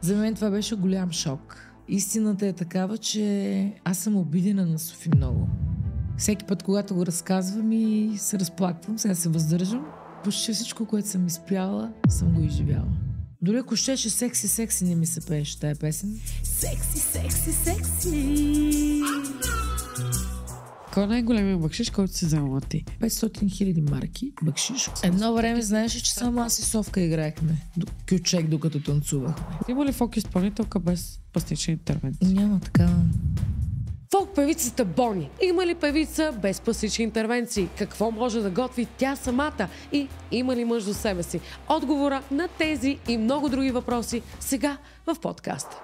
За мен това беше голям шок. Истината е такава, че аз съм обидена на Софи много. Всеки път, когато го разказвам и се разплаквам, сега се въздържам, почти всичко, което съм изпяла, съм го изживяла. Дори ако щеше секси, секси не ми се пееше тая песен. Секси, секси, секси. Кой е най-големия бакшиш, който си вземала ти? 500 000 марки бакшиш. Едно време знаеш, че само аз и Совка играехме. Кючек, докато танцувахме. Има ли фок изпълнителка без пластични интервенции? Няма такава. Фок певицата Бони. Има ли певица без пластични интервенции? Какво може да готви тя самата? И има ли мъж до себе си? Отговора на тези и много други въпроси сега в подкаста.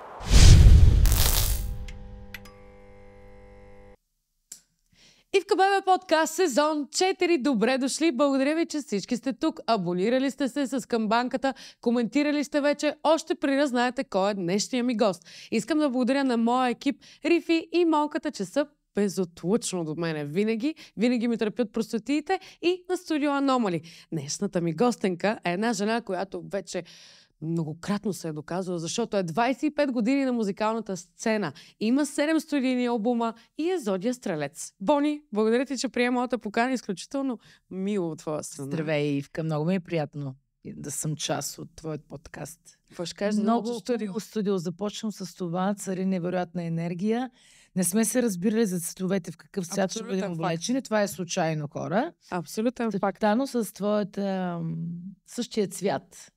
И в КББ подкаст сезон 4. Добре дошли! Благодаря ви, че всички сте тук. Абонирали сте се с камбанката, коментирали сте вече. Още при преди знаете кой е днешния ми гост. Искам да благодаря на моя екип Рифи и Монката, че са безотлучно до мене. Винаги, винаги ми търпят простотиите и на студио Аномали. Днешната ми гостенка е една жена, която вече многократно се е доказала, защото е 25 години на музикалната сцена. Има 7 студийни албума и е Зодия Стрелец. Бони, благодаря ти, че приема моята покана. Изключително мило от твоя страна. Здравей, Ивка. Много ми е приятно да съм част от твоят подкаст. Какво ще кажеш? Много студио. студио. Започвам с това. Цари невероятна енергия. Не сме се разбирали за цветовете в какъв свят ще бъдем облечени. Това е случайно, хора. Абсолютен факт. Тъпитано с твоята същия цвят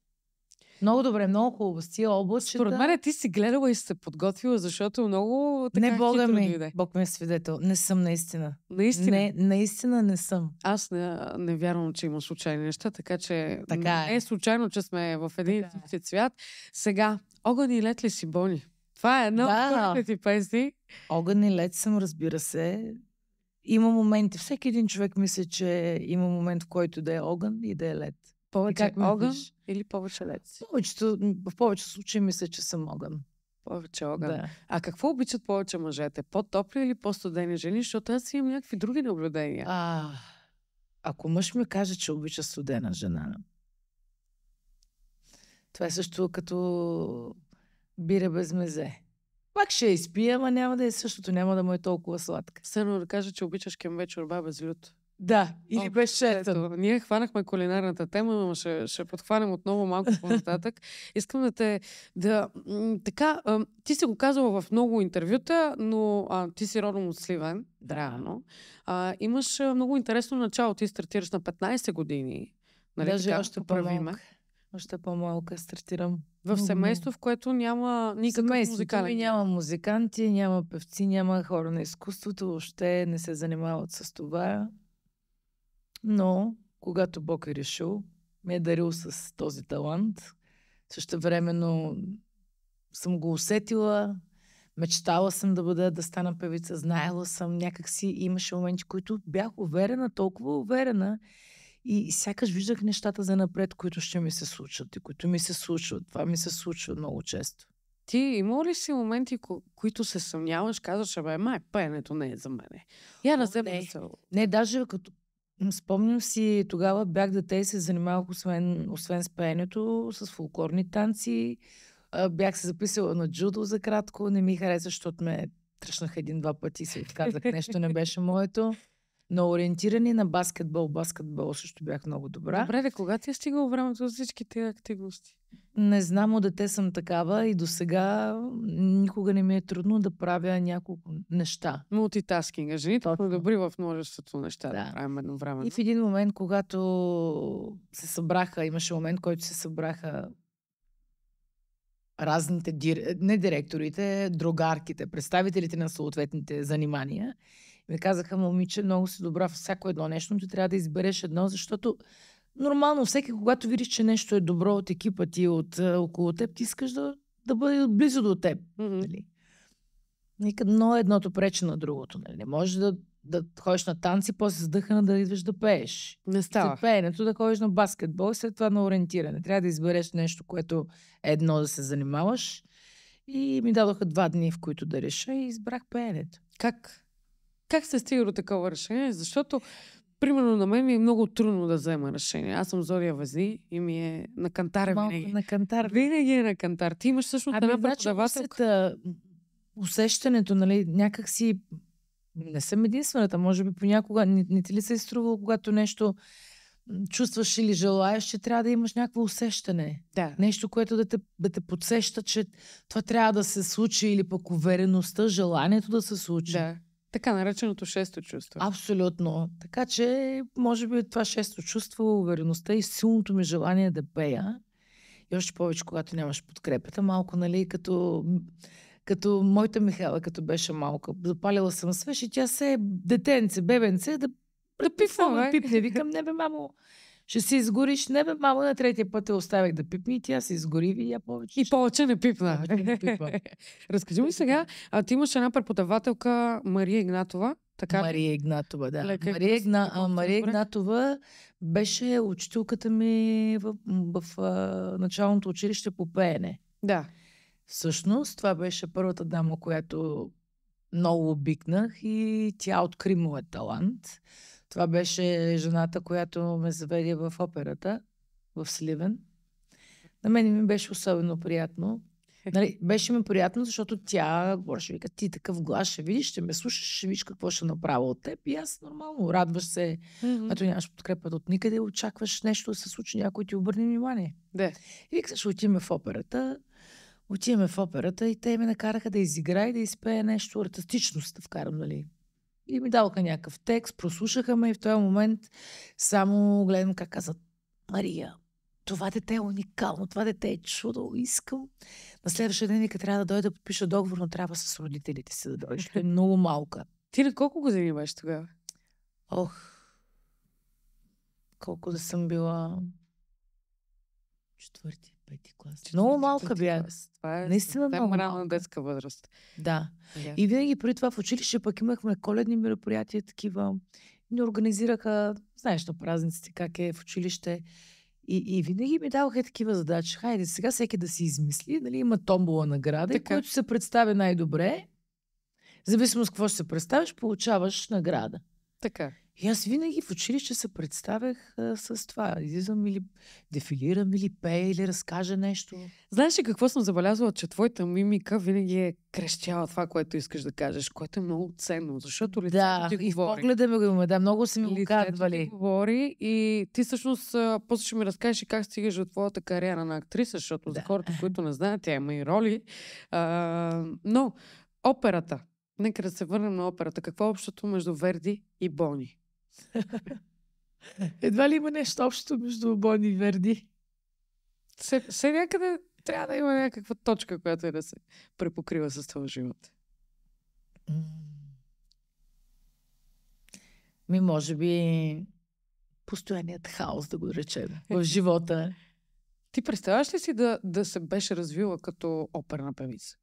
много добре, много хубаво с тия област. Според мен ти си гледала и се подготвила, защото много така Не, Бога е ми, дойде. Бог ми е свидетел. Не съм наистина. Наистина? Не, наистина не съм. Аз не, не вярвам, че има случайни неща, така че така е. не е случайно, че сме в един е. и е. цвят. Сега, огън и лед ли си боли? Това е едно да. от ти песни. Огън и лед съм, разбира се. Има моменти, всеки един човек мисля, че има момент, в който да е огън и да е лед. Повече как огън мислиш? или повече лед? Повечето, в повечето случаи мисля, че съм огън. Повече огън. Да. А какво обичат повече мъжете? По-топли или по-студени жени? Защото аз имам някакви други наблюдения. А, ако мъж ми каже, че обича студена жена, това е също като бира без мезе. Пак ще я изпия, ама няма да е същото, няма да му е толкова сладка. Сърно да кажа, че обичаш кембе чорба без люто. Да, или беше шестата. Ние хванахме кулинарната тема, но ще, ще подхванем отново малко по-нататък. Искам да те... Да, така, ти си го казала в много интервюта, но а, ти си родом от Сливен, драно. А, имаш много интересно начало. Ти стартираш на 15 години. Нали, Даже така, още по малка Още по-малка стартирам. В семейство, в което няма никакъв Семейството музикант. Ми няма музиканти, няма певци, няма хора на изкуството, въобще не се занимават с това. Но, когато Бог е решил, ме е дарил с този талант. Също времено съм го усетила, мечтала съм да бъда, да стана певица, знаела съм, някакси имаше моменти, които бях уверена, толкова уверена, и сякаш виждах нещата за напред, които ще ми се случат и които ми се случват. Това ми се случва много често. Ти има ли си моменти, ко- които се съмняваш, казваш, абе, май, пеенето не е за мене. Я на себе не. се... Не, даже като Спомням си, тогава бях дете и се занимавах, освен, освен с пеенето, с фулклорни танци. Бях се записала на джудо за кратко. Не ми хареса, защото ме тръщнах един-два пъти и се отказах. Нещо не беше моето но ориентирани на баскетбол, баскетбол също бях много добра. Добре, де, кога ти е стигал времето за всички тези активности? Не знам, от дете съм такава и до сега никога не ми е трудно да правя няколко неща. Мултитаскинга. Жените Точно. са добри в множеството неща да. да правим едновременно. И в един момент, когато се събраха, имаше момент, който се събраха разните, не директорите, другарките, представителите на съответните занимания ми казаха, момиче, много си добра в всяко едно нещо, но ти трябва да избереш едно, защото нормално всеки, когато видиш, че нещо е добро от екипа ти, от а, е, около теб, ти искаш да, да бъде близо до теб. Mm-hmm. Нали? Нека едно е едното пречи на другото. Нали? Не можеш да, да ходиш на танци, после задъхана да идваш да пееш. Не става. За пеенето да ходиш на баскетбол и след това на ориентиране. Трябва да избереш нещо, което е едно да се занимаваш. И ми дадоха два дни, в които да реша и избрах пеенето. Как? Как се стига до такова решение? Защото, примерно, на мен ми е много трудно да взема решение. Аз съм Зория Вази и ми е на кантар. Малко винаги. на кантар. Винаги е на кантар. Ти имаш всъщност Аби, една значи, преподавателка. Усещането, нали, някак си не съм единствената, може би понякога не, не ти ли се изтрувало, е когато нещо чувстваш или желаеш, че трябва да имаш някакво усещане. Да. Нещо, което да те, да те подсеща, че това трябва да се случи или пък увереността, желанието да се случи. Да. Така нареченото шесто чувство. Абсолютно. Така че, може би това шесто чувство, увереността и силното ми желание да пея, и още повече, когато нямаш подкрепата, малко, нали, като, като моята Михайла, като беше малка. Запалила съм свеж и тя се е детенце, бебенце, да, да пипвам, е. пипне. Викам, не бе, мамо, ще се изгориш. Не бе, мама, на третия път я оставях да пипни, и тя се изгори, и я повече. И повече не пипна. Повече не пипна. Разкажи ми сега, а ти имаш една преподавателка Мария Игнатова. Така? Мария Игнатова, да. Лека, Мария, Игна... а, Мария Игнатова беше учителката ми в, в, в началното училище по пеене. Да. Всъщност, това беше първата дама, която много обикнах и тя откри моят е талант. Това беше жената, която ме заведе в операта в Сливен. На мен ми беше особено приятно. Нали, беше ми приятно, защото тя говореше, вика, ти такъв глас ще видиш, ще ме слушаш, ще видиш какво ще направя от теб. И аз нормално радваш се, mm-hmm. когато нямаш подкрепа от никъде, очакваш нещо да се случи, някой ти обърне внимание. Да. И ще отиваме в операта, отиваме в операта и те ме накараха да изигра и да изпее нещо артистично, да вкарам, нали, и ми даваха някакъв текст, прослушаха ме и в този момент само гледам как казват Мария, това дете е уникално, това дете е чудо, искам. На следващия ден като трябва да дойда да подпиша договор, но трябва с родителите си да дойдеш. е много малка. Ти на колко го беше тогава? Ох, колко да съм била четвърти пети клас. Четвърти, Много малка бях. Това е, Наистина това е много детска възраст. Да. Yeah. И винаги преди това в училище пък имахме коледни мероприятия, такива. Ни организираха, знаеш, на празниците как е в училище. И, и винаги ми даваха такива задачи. Хайде, сега всеки да си измисли, нали, има томбола награда, така. който се представя най-добре. Зависимо с какво ще се представиш, получаваш награда. Така. И аз винаги в училище се представях а, с това. Излизам или дефилирам, или пея, или разкажа нещо. Знаеш ли какво съм забелязала, че твоята мимика винаги е крещяла това, което искаш да кажеш, което е много ценно, защото лицето да, ти и говори. Да, погледа ми го има, да, много са ми го казвали. Ти говори и ти всъщност после ще ми разкажеш как стигаш до твоята кариера на актриса, защото да. за хората, които не знаят, тя има и роли. А, но операта. Нека да се върнем на операта. Какво е общото между Верди и Бони? Едва ли има нещо общо между Бон и Верди? Все, все някъде трябва да има някаква точка, която е да се препокрива с това живот. Ми, може би постоянният хаос, да го речем, е. в живота. Ти представяш ли си да, да се беше развила като оперна певица?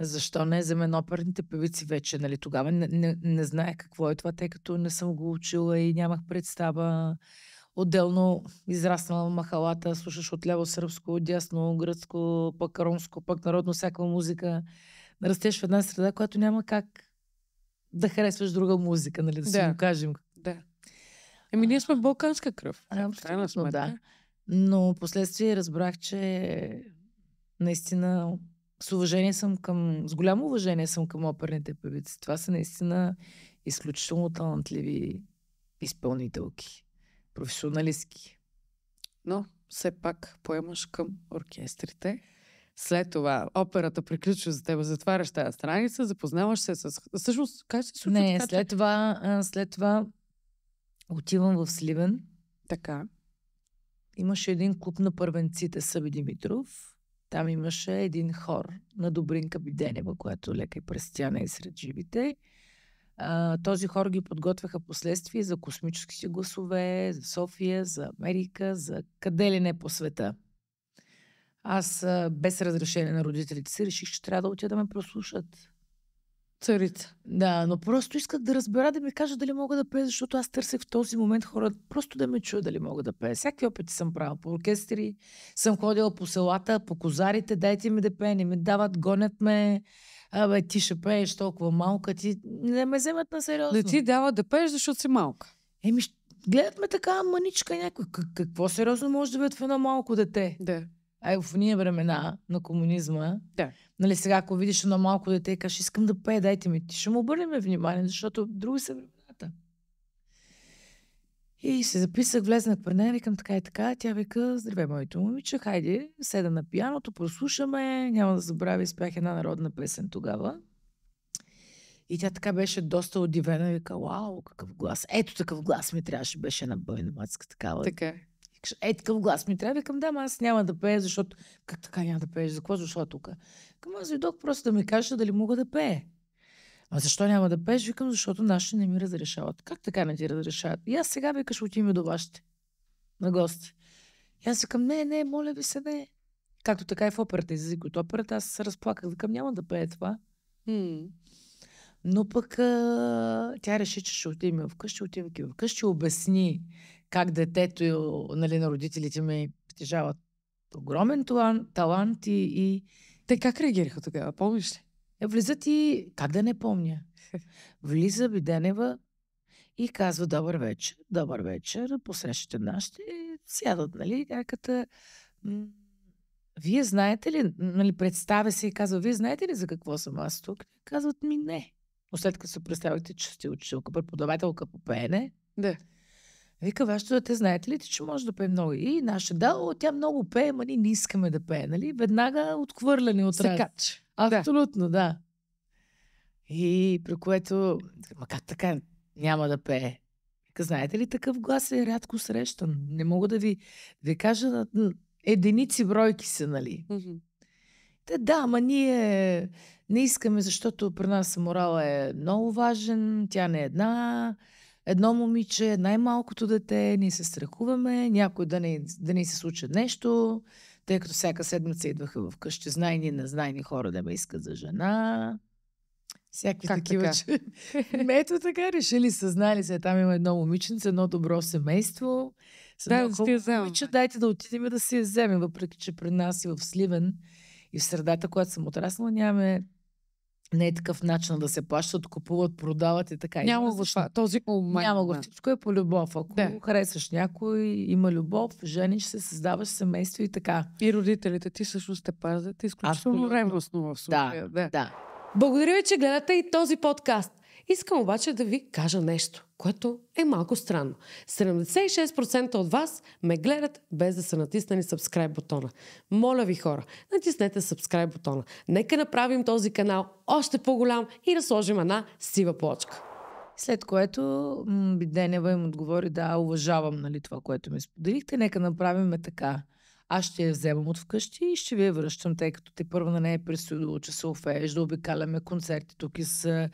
Защо не за мен оперните певици вече, нали? Тогава не, не, не знае какво е това, тъй като не съм го учила и нямах представа. Отделно израснала в махалата, слушаш отляво сръбско, от дясно, гръцко, пък ромско, пък народно, всякаква музика. Растеш в една среда, която няма как да харесваш друга музика, нали? Да, да. си го кажем. Да. Еми, ние сме балканска кръв. А, абсолютно, да. Но последствие разбрах, че наистина с уважение съм към, с голямо уважение съм към оперните певици. Това са наистина изключително талантливи изпълнителки, професионалистки. Но все пак поемаш към оркестрите. След това операта приключва за теб, затваряш тази страница, запознаваш се с... Всъщност, как се случва? Не, така, след, това, след това отивам в Сливен. Така. Имаше един клуб на първенците Съби Димитров там имаше един хор на Добринка Биденева, която лека и през и сред живите. А, този хор ги подготвяха последствие за космическите гласове, за София, за Америка, за къде ли не по света. Аз без разрешение на родителите си реших, че трябва да отида да ме прослушат царица. Да, но просто исках да разбера, да ми кажа дали мога да пея, защото аз търсех в този момент хора просто да ме чуя дали мога да пея. Всяки опити съм правила по оркестри, съм ходила по селата, по козарите, дайте ми да пея, не ми дават, гонят ме. Абе, ти ще пееш толкова малка, ти не ме вземат на сериозно. Да ти дават да пееш, защото си малка. Еми, гледат ме така маничка някой. Какво сериозно може да бъде в едно малко дете? Да в уния времена на комунизма. Да. Нали, сега, ако видиш едно малко дете и кажеш, искам да пее, дайте ми, ти ще му обърнем внимание, защото други са времената. И се записах, влезнах при нея, викам така и така. Тя вика, здравей, моето момиче, хайде, седа на пияното, прослушаме, няма да забравя, изпях една народна песен тогава. И тя така беше доста удивена, вика, вау, какъв глас. Ето такъв глас ми трябваше, беше на бойна мацка такава. Така. Е е такъв глас ми трябва. Викам, да, ма аз няма да пея, защото... Как така няма да пееш? За какво дошла тук? Към аз дойдох просто да ми кажа дали мога да пее. А защо няма да пееш? Викам, защото нашите не ми разрешават. Как така не ти разрешават? И аз сега викаш, отиваме до вашите На гости. И аз викам, не, не, моля ви се, не. Както така и е в операта, излизах от операта, аз се разплаках. Викам, няма да пее това. Hmm. Но пък а, тя реши, че ще отиме вкъщи, отиваки, вкъщи, обясни как детето нали, на родителите ми притежават огромен талант, талант и, и... Те как реагираха тогава, помниш ли? Е, влизат и... Как да не помня? Влиза Биденева и казва добър вечер, добър вечер, посрещате нашите, сядат, нали, каката... вие знаете ли, нали, представя се и казва, вие знаете ли за какво съм аз тук? Казват ми не. Но след като се представите, че сте учителка преподавателка по пеене, да. Вика, вашето дете, знаете ли, ти, че може да пее много? И наша, да, о, тя много пее, ма ние не искаме да пее, нали? Веднага отхвърляне от раз. Абсолютно, да. да. И при което, ма как така няма да пее? Вика, знаете ли, такъв глас е рядко срещан. Не мога да ви, ви кажа, единици бройки са, нали? Mm-hmm. Те, да, ма ние не искаме, защото при нас морала е много важен, тя не е една, едно момиче, най-малкото дете, ние се страхуваме, някой да ни, да не се случи нещо, тъй като всяка седмица идваха в къщи знайни и незнайни хора да ме искат за жена. Всякакви такива. Така? Ето така, решили, съзнали се. Там има едно момиченце, едно добро семейство. Да, да си я вземем. Момиче, дайте да отидем и да си я вземем, въпреки че при нас и в Сливен и в средата, която съм отраснала, нямаме не е такъв начин да се плащат, купуват, продават и така. Няма го това. Този момент. Няма го. Всичко е по любов. Ако да. харесваш някой, има любов, жениш се, създаваш семейство и така. И родителите ти също те пазят изключително ревностно в случая. Да, да. да. Благодаря ви, че гледате и този подкаст. Искам обаче да ви кажа нещо, което е малко странно. 76% от вас ме гледат без да са натиснали subscribe бутона. Моля ви хора, натиснете subscribe бутона. Нека направим този канал още по-голям и да сложим една сива плочка. След което Биденева им отговори, да, уважавам нали, това, което ми споделихте, нека направим така. Аз ще я вземам от вкъщи и ще ви я връщам, тъй като те първо на нея е присъдило, че се офееш да обикаляме концерти тук и с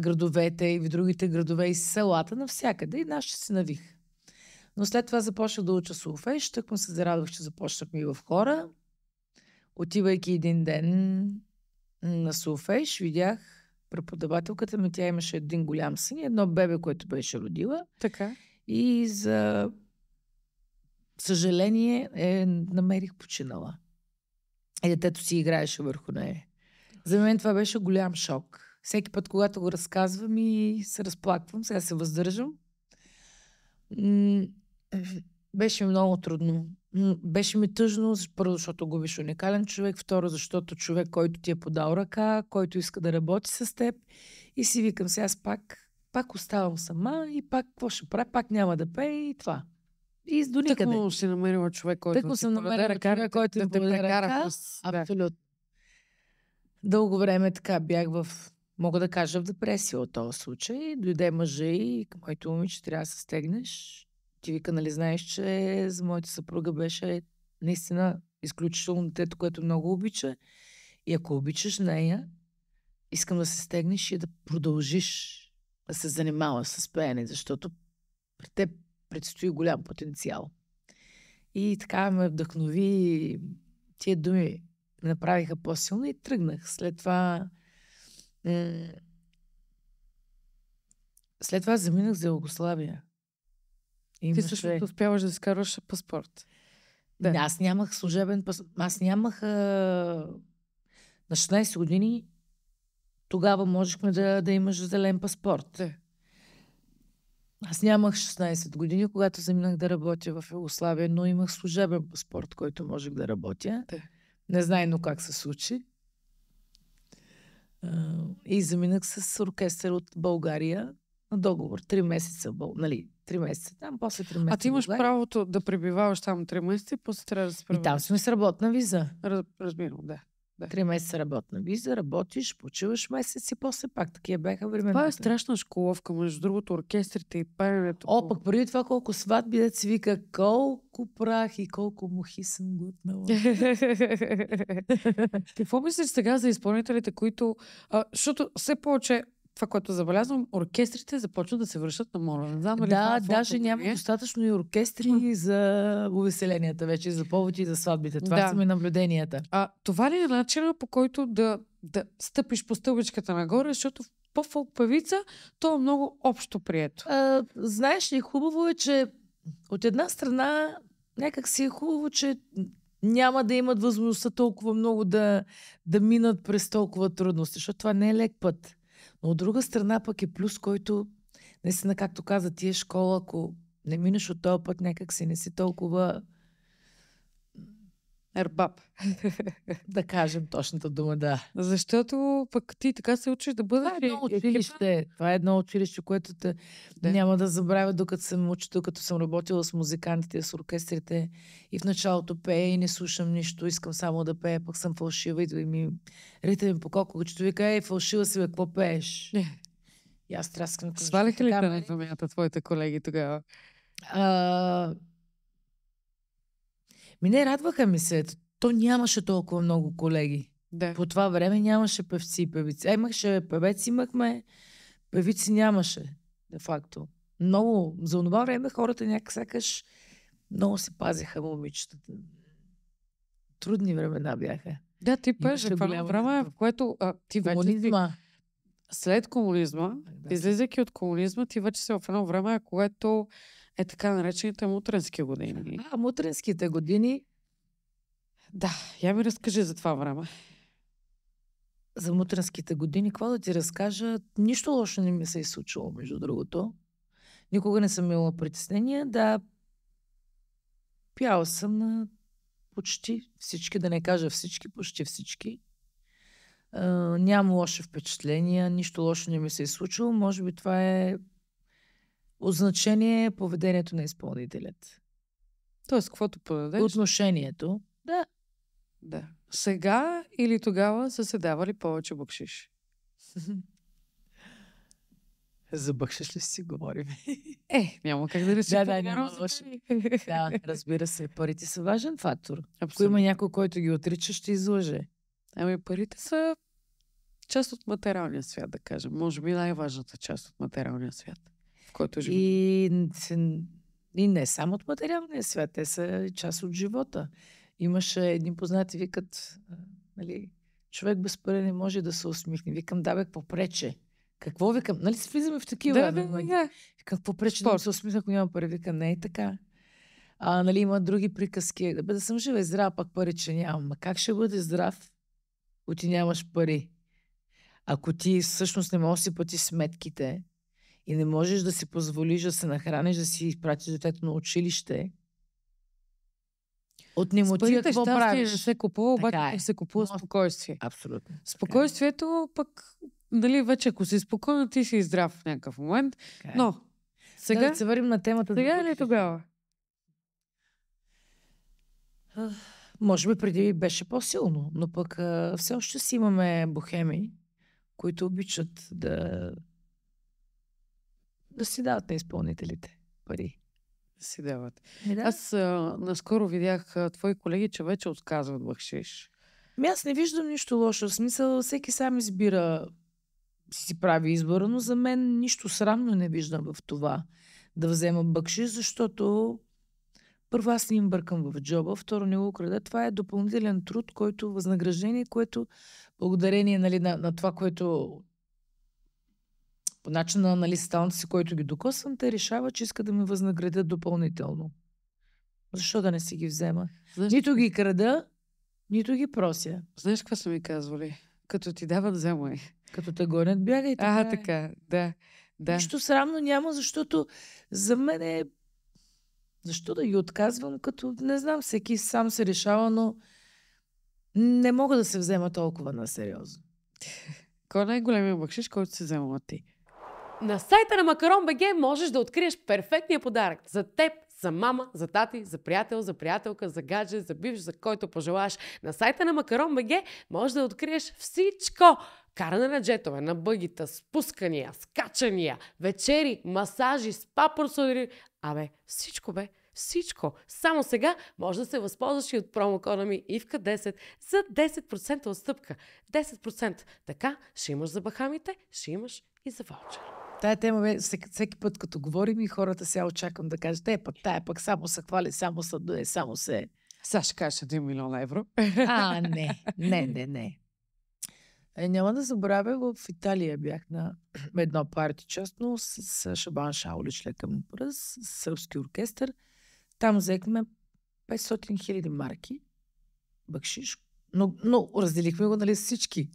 градовете и в другите градове и с селата навсякъде и нас ще се навих. Но след това започнах да уча солфеж, тък му се зарадвах, че започнахме и в хора. Отивайки един ден на солфеж, видях преподавателката ми, тя имаше един голям син едно бебе, което беше родила. Така. И за съжаление, е, намерих починала. И детето си играеше върху нея. За мен това беше голям шок. Всеки път, когато го разказвам и се разплаквам, сега се въздържам. Беше много трудно. Беше ми тъжно, първо, защото губиш уникален човек, второ, защото човек, който ти е подал ръка, който иска да работи с теб. И си викам, сега аз пак, пак оставам сама и пак какво ще правя, пак няма да пее и това и до никъде. Тъкмо си намерила човек, който Тъкмо да съм намерила ръка, човек, който да, да те прекара Абсолютно. Дълго време така бях в, мога да кажа, в депресия от този случай. Дойде мъжа и към моето момиче трябва да се стегнеш. Ти вика, нали знаеш, че за моята съпруга беше наистина изключително детето, което много обича. И ако обичаш нея, искам да се стегнеш и да продължиш да се занимава с пеене, защото при теб предстои голям потенциал. И така ме вдъхнови тия думи ме направиха по силно и тръгнах. След това Е... след това заминах за Югославия. Имаше... Ти също успяваш да си караш паспорт. Да. Аз нямах служебен паспорт. Аз нямах а... на 16 години тогава можехме да, да имаш зелен паспорт. Да. Аз нямах 16 години, когато заминах да работя в Югославия, но имах служебен паспорт, който можех да работя. Е. Незнайно как се случи. И заминах с оркестър от България на договор. Три месеца, нали, три месеца там, после три месеца. А ти имаш България. правото да пребиваваш там три месеца и после трябва да се И там сме с работна виза. Раз, разбирам, да. Да. Три месеца работна виза, работиш, почиваш месец и после пак такива бяха времена. Това е страшна школовка, между другото, оркестрите и паренето. О, пък преди това колко сватби да си вика, колко прах и колко мухи съм глътнала. Какво мислиш сега за изпълнителите, които... А, защото все повече това, което забелязвам, оркестрите започват да се връщат на мора. Не знам, да, това, е даже това, няма е. достатъчно и оркестри за увеселенията вече, за повече и за сватбите. Това да. са ми наблюденията. А това ли е начинът по който да, да стъпиш по стълбичката нагоре, защото по-фолк певица, то е много общо прието. А, знаеш ли, хубаво е, че от една страна някак си е хубаво, че няма да имат възможността толкова много да, да минат през толкова трудности, защото това не е лек път. Но от друга страна пък е плюс, който наистина, както каза ти е школа, ако не минеш от този път, някак си не си толкова Ербаб. да кажем точната дума, да. Защото пък ти така се учиш да бъдеш. Това е едно училище. Това е едно училище, което те да. няма да забравя, докато съм учи, докато съм работила с музикантите, с оркестрите. И в началото пея и не слушам нищо, искам само да пея, пък съм фалшива и ми рита ми по колко, че вика, е, фалшива си, бе, какво пееш? и аз трябва да Свалиха ли те на нали? твоите колеги тогава? А, ми не, радваха ми се. То нямаше толкова много колеги. Да. По това време нямаше певци и певици. А имаше певец, имахме, певици нямаше, де факто. Много, за това време хората някак сякаш много се пазиха момичетата. Трудни времена бяха. Да, ти пеше голямо време, в което а, ти комунизма. вече... След комунизма, да. излизайки от комунизма, ти вече си в едно време, което е така наречените мутренски години. А, мутренските години. Да, я ми разкажи за това време. За мутренските години, какво да ти разкажа? Нищо лошо не ми се е случило, между другото. Никога не съм имала притеснения. Да, пяла съм на почти всички, да не кажа всички, почти всички. Uh, нямам лоши впечатления, нищо лошо не ми се е случило. Може би това е от значение е поведението на изпълнителят. Тоест, каквото подадеш. Отношението. Да. Да. Сега или тогава са се давали повече бъкшиш? За бъкшиш ли си говорим? Е, няма как да решим. Да, да, няма Да, разбира се. Парите са важен фактор. Ако има някой, който ги отрича, ще излъже. Ами парите са част от материалния свят, да кажем. Може би най-важната част от материалния свят. Който е живот. И, и не само от материалния свят, те са част от живота. Имаше един познати, викат, нали, човек без пари не може да се усмихне. Викам, да бе, попрече. Какво викам? Нали се влизаме в такива? Да, бе, да. Викам, какво пречи да се усмихна, ако няма пари? Викам, не е така. А, нали, има други приказки. Да, бе, да съм жива и здрав, пак пари, че нямам. Ма как ще бъде здрав, ако ти нямаш пари? Ако ти всъщност не можеш да си пъти сметките, и не можеш да си позволиш да се нахраниш, да си изпратиш детето на училище, от немотия какво правиш. да се купува, обаче е. се купува Но... спокойствие. Абсолютно. Е. Спокойствието пък, дали вече ако си спокойно, ти си здрав в някакъв момент. Така е. Но, сега... Да, да се върнем на темата. Сега да ли е тогава? Може би преди беше по-силно, но пък а, все още си имаме бухеми, които обичат да да си дават на изпълнителите пари. Да си дават. Е, да? Аз а, наскоро видях а, твои колеги, че вече отказват бахшиш. Ми аз не виждам нищо лошо. В смисъл, всеки сам избира си, си прави избора, но за мен нищо срамно не виждам в това да взема бъкши, защото първо аз не им бъркам в джоба, второ не го крада. Това е допълнителен труд, който възнаграждение, което благодарение нали, на, на това, което по начина на листалната нали, си, който ги докосвам, те решава, че иска да ме възнаградят допълнително. Защо да не си ги взема? Знаеш, нито ги крада, нито ги прося. Знаеш какво са ми казвали? Като ти дават, вземай. Като те гонят, бягай. Така а, така, да. да. Нищо срамно няма, защото за мен е... Защо да ги отказвам, като не знам, всеки сам се решава, но не мога да се взема толкова на сериозно. Кой е най-големия бакшиш, който се взема ти? На сайта на Макарон БГ можеш да откриеш перфектния подарък за теб, за мама, за тати, за приятел, за приятелка, за гадже, за бивш, за който пожелаеш. На сайта на Макарон БГ можеш да откриеш всичко. Каране на джетове, на бъгита, спускания, скачания, вечери, масажи, спа процедури. Абе, всичко бе, всичко. Само сега може да се възползваш и от промокода ми ИВКА10 за 10% отстъпка. 10%. Така ще имаш за бахамите, ще имаш и за вълчера. Тая тема, всеки, всеки път като говорим и хората сега очаквам да кажат, е пък тая пък само се хвали, само се дуе, само се... Сега ще кажеш 1 милион евро. А, не, не, не, не. Е, няма да забравя, в Италия бях на едно парти частно с, с Шабан Шаулич, лека му пръст, с сръбски оркестър. Там взехме 500 хиляди марки, бакшиш, но, но разделихме го, нали, всички.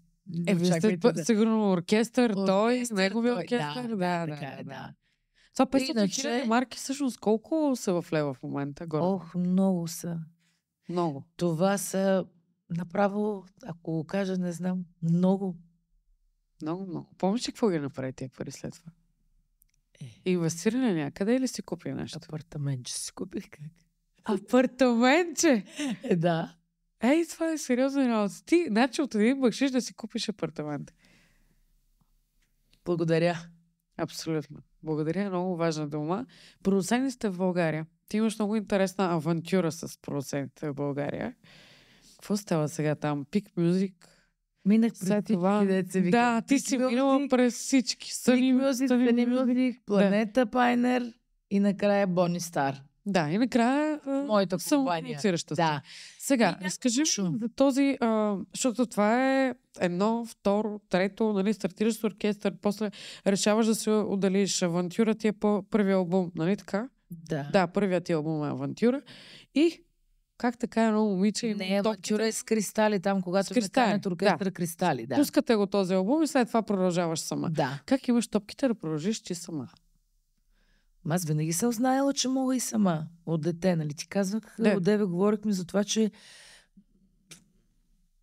Е, вие сте да... сигурно оркестър, оркестър той, неговия оркестър. да, е, да, така, е, да. да. Това 500 Иначе... хиляди марки, всъщност колко са в лева в момента? Горе? Ох, много са. Много. Това са направо, ако го кажа, не знам, много. Много, много. Помниш ли какво ги направи тия пари след това? Е. Инвестиране някъде или си купи нещо? Апартаментче си купих как? Апартаментче? Е, да. Ей, това е сериозна работа. Ти, значи от един бъкшиш да си купиш апартамент. Благодаря. Абсолютно. Благодаря. Много важна дума. сте в България. Ти имаш много интересна авантюра с продуцените в България. Какво става сега там? Пик Мюзик? Минах през След това... деца Да, ти си минала през всички. Пик Мюзик, Съни Мюзик, Планета да. Пайнер и накрая Бони Стар. Да, и накрая моята компания. Се. Да. Сега, и, разкажи да, за този, а, защото това е едно, второ, трето, нали, стартираш с оркестър, после решаваш да се удалиш. Авантюра ти е по първия албум, нали така? Да. Да, първият ти албум е Авантюра. И как така едно момиче? Не, е Авантюра е с кристали там, когато с станет оркестър да. кристали. Да. Пускате го този албум и след това продължаваш сама. Да. Как имаш топките да продължиш ти сама? Аз винаги съм знаела, че мога и сама. От дете, нали ти казвах, да. от деве говорихме за това, че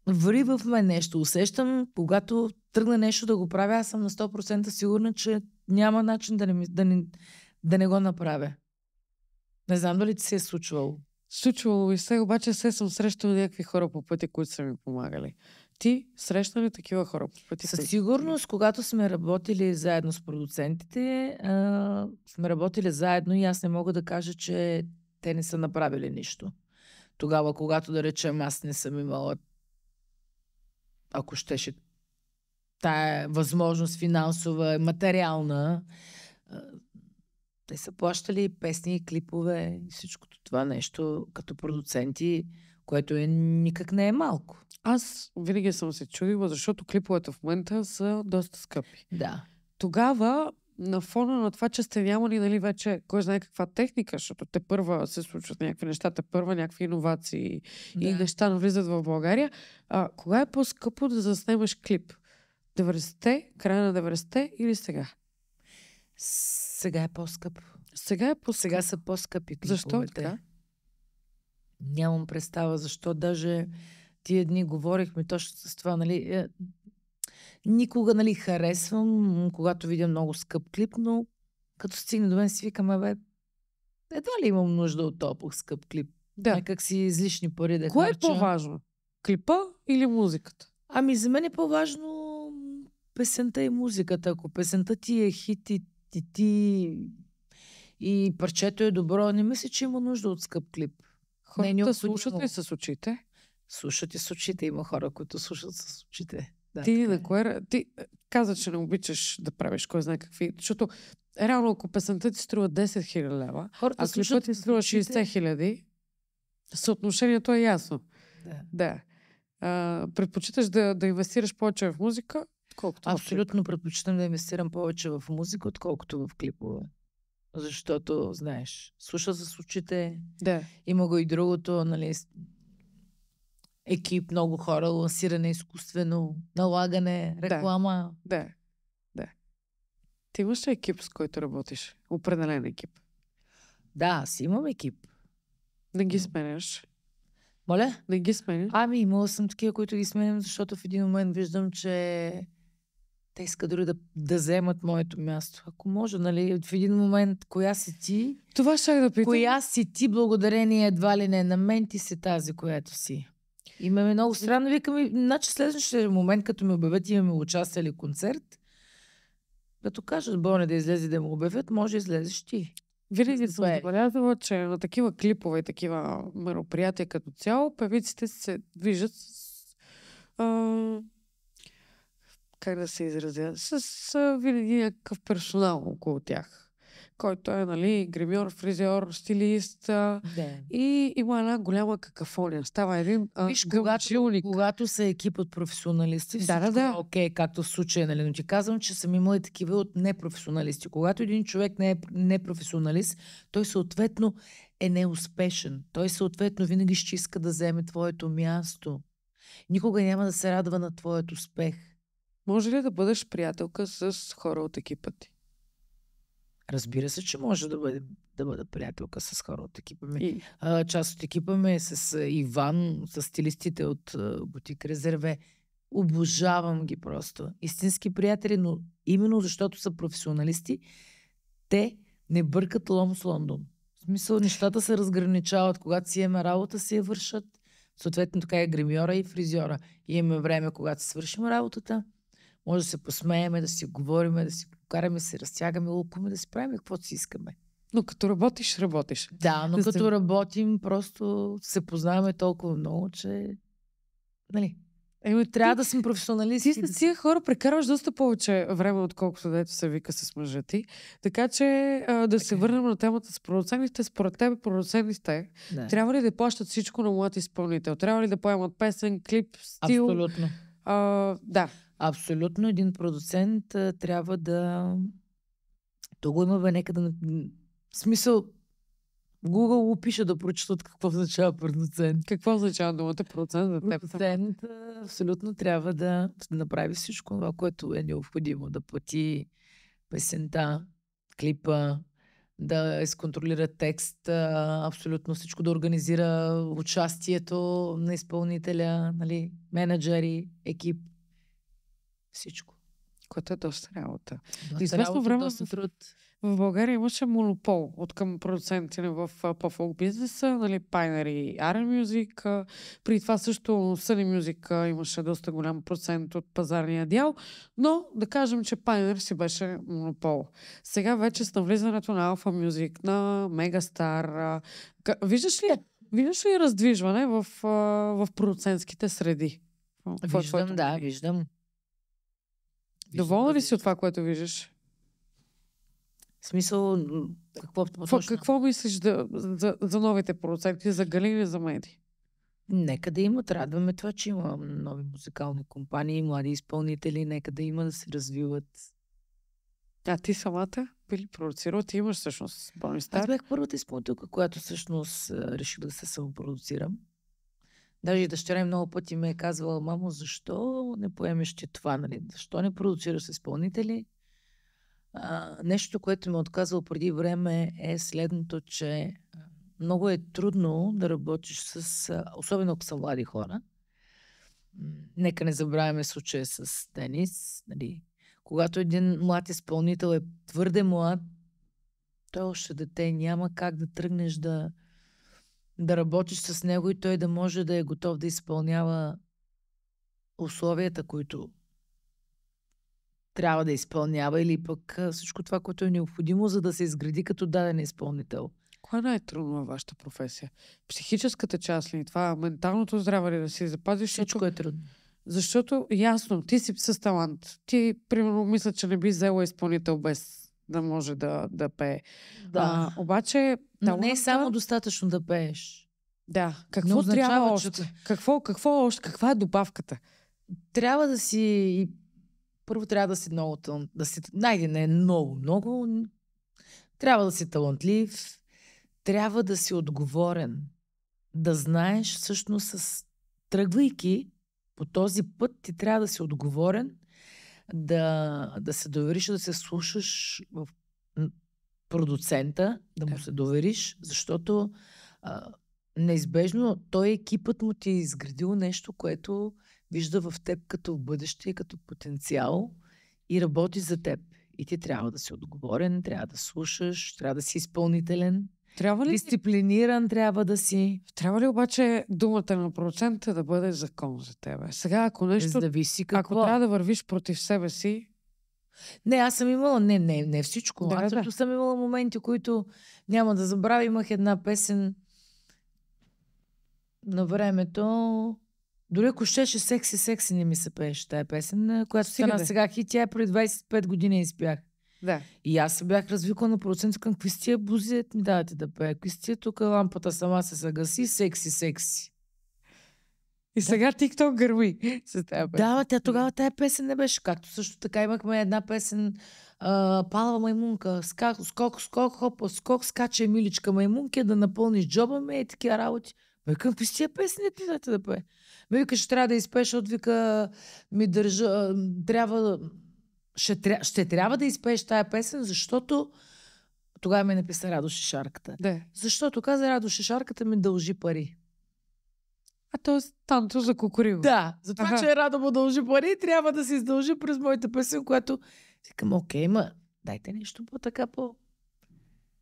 ври в мен нещо. Усещам, когато тръгна нещо да го правя, аз съм на 100% сигурна, че няма начин да не, да не, да не го направя. Не знам дали ти се е случвало. Случвало и се, обаче се съм срещала някакви хора по пътя, които са ми помагали. Ти срещна ли такива хора по пътя? Със сигурност, когато сме работили заедно с продуцентите, а, сме работили заедно и аз не мога да кажа, че те не са направили нищо. Тогава, когато да речем, аз не съм имала, ако щеше, тая възможност финансова, материална, а, те са плащали песни и клипове и всичкото това нещо като продуценти, което е, никак не е малко. Аз винаги съм се чудила, защото клиповете в момента са доста скъпи. Да. Тогава, на фона на това, че сте нямали нали, вече кой знае каква техника, защото те първа се случват някакви неща, те първа някакви иновации да. и неща навлизат в България. А, кога е по-скъпо да заснемаш клип? 90-те, края на 90-те или сега? Сега е по-скъпо. Сега е по Сега са по-скъпи клиповете. Защо така? Нямам представа защо. Даже тия дни говорихме точно с това, нали, е, никога, нали, харесвам, когато видя много скъп клип, но като стигне до мен си викам, бе, едва ли имам нужда от този скъп клип? Да. Е, как си излишни пари да Кое е харча. е по-важно? Клипа или музиката? Ами за мен е по-важно песента и музиката. Ако песента ти е хит и ти, ти и парчето е добро, не мисля, че има нужда от скъп клип. Хората не не слушат ли с очите? слушат и с очите. Има хора, които слушат с очите. Да, ти така. на кое... Ти е, каза, че не обичаш да правиш кой знае какви... Защото реално, ако песента ти струва 10 000 лева, а клипът ти струва 60 хиляди, съотношението е ясно. Да. да. А, предпочиташ да, да инвестираш повече в музика, Колкото Абсолютно в предпочитам да инвестирам повече в музика, отколкото в клипове. Защото, знаеш, слуша с очите. Да. Има го и другото, нали, екип, много хора, лансиране изкуствено, налагане, реклама. Да, да. да. Ти имаш ли екип, с който работиш? Определен екип. Да, аз имам екип. Не ги сменяш. Моля? Не ги сменяш. Ами, имала съм такива, които ги сменям, защото в един момент виждам, че те искат дори да, да вземат моето място. Ако може, нали, в един момент, коя си ти? Това ще да питам. Коя си ти, благодарение едва ли не на мен, ти си тази, която си. Имаме много странно. Викаме, значи следващия момент, като ми обявят, имаме участие или концерт, като кажат Боне да излезе да му обявят, може излезеш ти. Винаги съм е. забелязала, че на такива клипове и такива мероприятия като цяло, певиците се движат с, а, как да се изразя, с а, винаги някакъв персонал около тях който е нали, гримьор, фризьор, стилист да. и има една голяма какафония. Става един Виж, когато, когато са екип от професионалисти, всичко да, да, да. е окей, okay, както в случая, нали, но ти казвам, че съм имала и такива от непрофесионалисти. Когато един човек не е непрофесионалист, той съответно е неуспешен. Той съответно винаги ще иска да вземе твоето място. Никога няма да се радва на твоят успех. Може ли да бъдеш приятелка с хора от екипа ти? Разбира се, че може да бъде да бъде приятелка с хора от екипа ми. И... А, част от екипа ми е с Иван, с стилистите от Бутик Резерве. Обожавам ги просто. Истински приятели, но именно защото са професионалисти, те не бъркат лом с Лондон. В смисъл, нещата се разграничават. Когато си имаме работа, се я вършат. Съответно, така е гримьора и фризьора. И имаме време, когато свършим работата, може да се посмееме, да си говориме, да си караме, се, разтягаме, лупаме, да си правим каквото си искаме. Но като работиш, работиш. Да, но да като работим, просто се познаваме толкова много, че... Нали? Еми, трябва ти, да съм професионалист. Ти с тия хора прекарваш доста повече време, отколкото дето се вика с мъжа ти. Така че а, да така. се върнем на темата с продуцентите. Според теб продуцентите трябва ли да плащат всичко на млад изпълнител? Трябва ли да поемат песен, клип, стил? Абсолютно. А, да. Абсолютно един продуцент а, трябва да... То го има нека Да... В смисъл, Google го пише да прочитат какво означава продуцент. Какво означава думата продуцент за теб? Продуцент абсолютно трябва да направи всичко това, което е необходимо. Да плати песента, клипа, да изконтролира текст, абсолютно всичко да организира участието на изпълнителя, нали, менеджери, екип, всичко. Което е доста работа. Доста известно работа, време... доста труд. В България имаше монопол от към продуценти в по-фолк бизнеса, нали, пайнер и R Music. При това също Sunny Music имаше доста голям процент от пазарния дял, но да кажем, че пайнер си беше монопол. Сега вече с навлизането на Alpha Music, на Megastar, виждаш ли, виждаш ли раздвижване в, в продуцентските среди? Е виждам, да, виждам. Доволна ли си от това, което виждаш? В смисъл, какво Фа, е Какво мислиш да, за, за новите продуценти? за Галин и за Меди? Нека да имат. Радваме това, че има нови музикални компании, млади изпълнители. Нека да има да се развиват. А ти самата били продуцирал? Ти имаш всъщност Бони Стар? Аз бях първата изпълнителка, която всъщност реших да се самопродуцирам. Даже и дъщеря много пъти ме е казвала, мамо, защо не поемеш ти това? Нали? Защо не продуцираш изпълнители? нещо, което ме отказал преди време е следното, че много е трудно да работиш с, особено ако са млади хора. Нека не забравяме случая с Денис. Нали? Когато един млад изпълнител е твърде млад, той още дете няма как да тръгнеш да, да работиш с него и той да може да е готов да изпълнява условията, които трябва да изпълнява или пък всичко това, което е необходимо, за да се изгради като даден изпълнител. Кое е най-трудно във вашата професия? Психическата част ли? Това менталното здраве ли да си запазиш? Всичко защото... е трудно. Защото, ясно, ти си с талант. Ти, примерно, мисля, че не би взела изпълнител без да може да, да пее. Да. А, обаче... Но не е само достатъчно да пееш. Да. Какво означава, трябва че... Какво, какво още? Каква е добавката? Трябва да си и първо трябва да си много талантлив. Да си... най не е много, много. Трябва да си талантлив. Трябва да си отговорен. Да знаеш всъщност с... Тръгвайки по този път, ти трябва да си отговорен, да, да се довериш, да се слушаш в продуцента, да му се довериш, защото а, неизбежно той екипът му ти е изградил нещо, което вижда в теб като бъдеще и като потенциал и работи за теб. И ти трябва да си отговорен, трябва да слушаш, трябва да си изпълнителен. Трябва ли... Дисциплиниран трябва да си. Трябва ли обаче думата на процента да бъде закон за тебе? Сега, ако нещо... Зависи какво. Ако трябва да вървиш против себе си... Не, аз съм имала... Не, не, не всичко. Да, аз да. съм имала моменти, които няма да забравя. Имах една песен на времето дори ако щеше секси, секси не ми се пееше тая песен, която сега стана да. сега хит, тя е преди 25 години изпях. Да. И аз се бях развикла на процент към какви сте бузи ми давате да пея. Какви сте тук лампата сама се съгаси, секси, секси. И да. сега TikTok гърви с тази песен. Да, тя тогава тая песен не беше. Както също така имахме една песен а, Палава маймунка. Скак, скок, скок, хопа, скок, скача миличка маймунки, да напълниш джоба ми и е такива работи. Бе, към какви сте песни ти да пее? Ме вика, ще трябва да изпеша, от вика, ми държа, трябва, ще, тря, ще трябва да изпееш тая песен, защото тогава ми написа Радоши шарката. Да. Защото каза Радоши Шарката ми дължи пари. А то е танто за кукуриво. Да, за това, ага. че Радо му дължи пари, трябва да се издължи през моята песен, която викам, окей, ма, дайте нещо по-така по...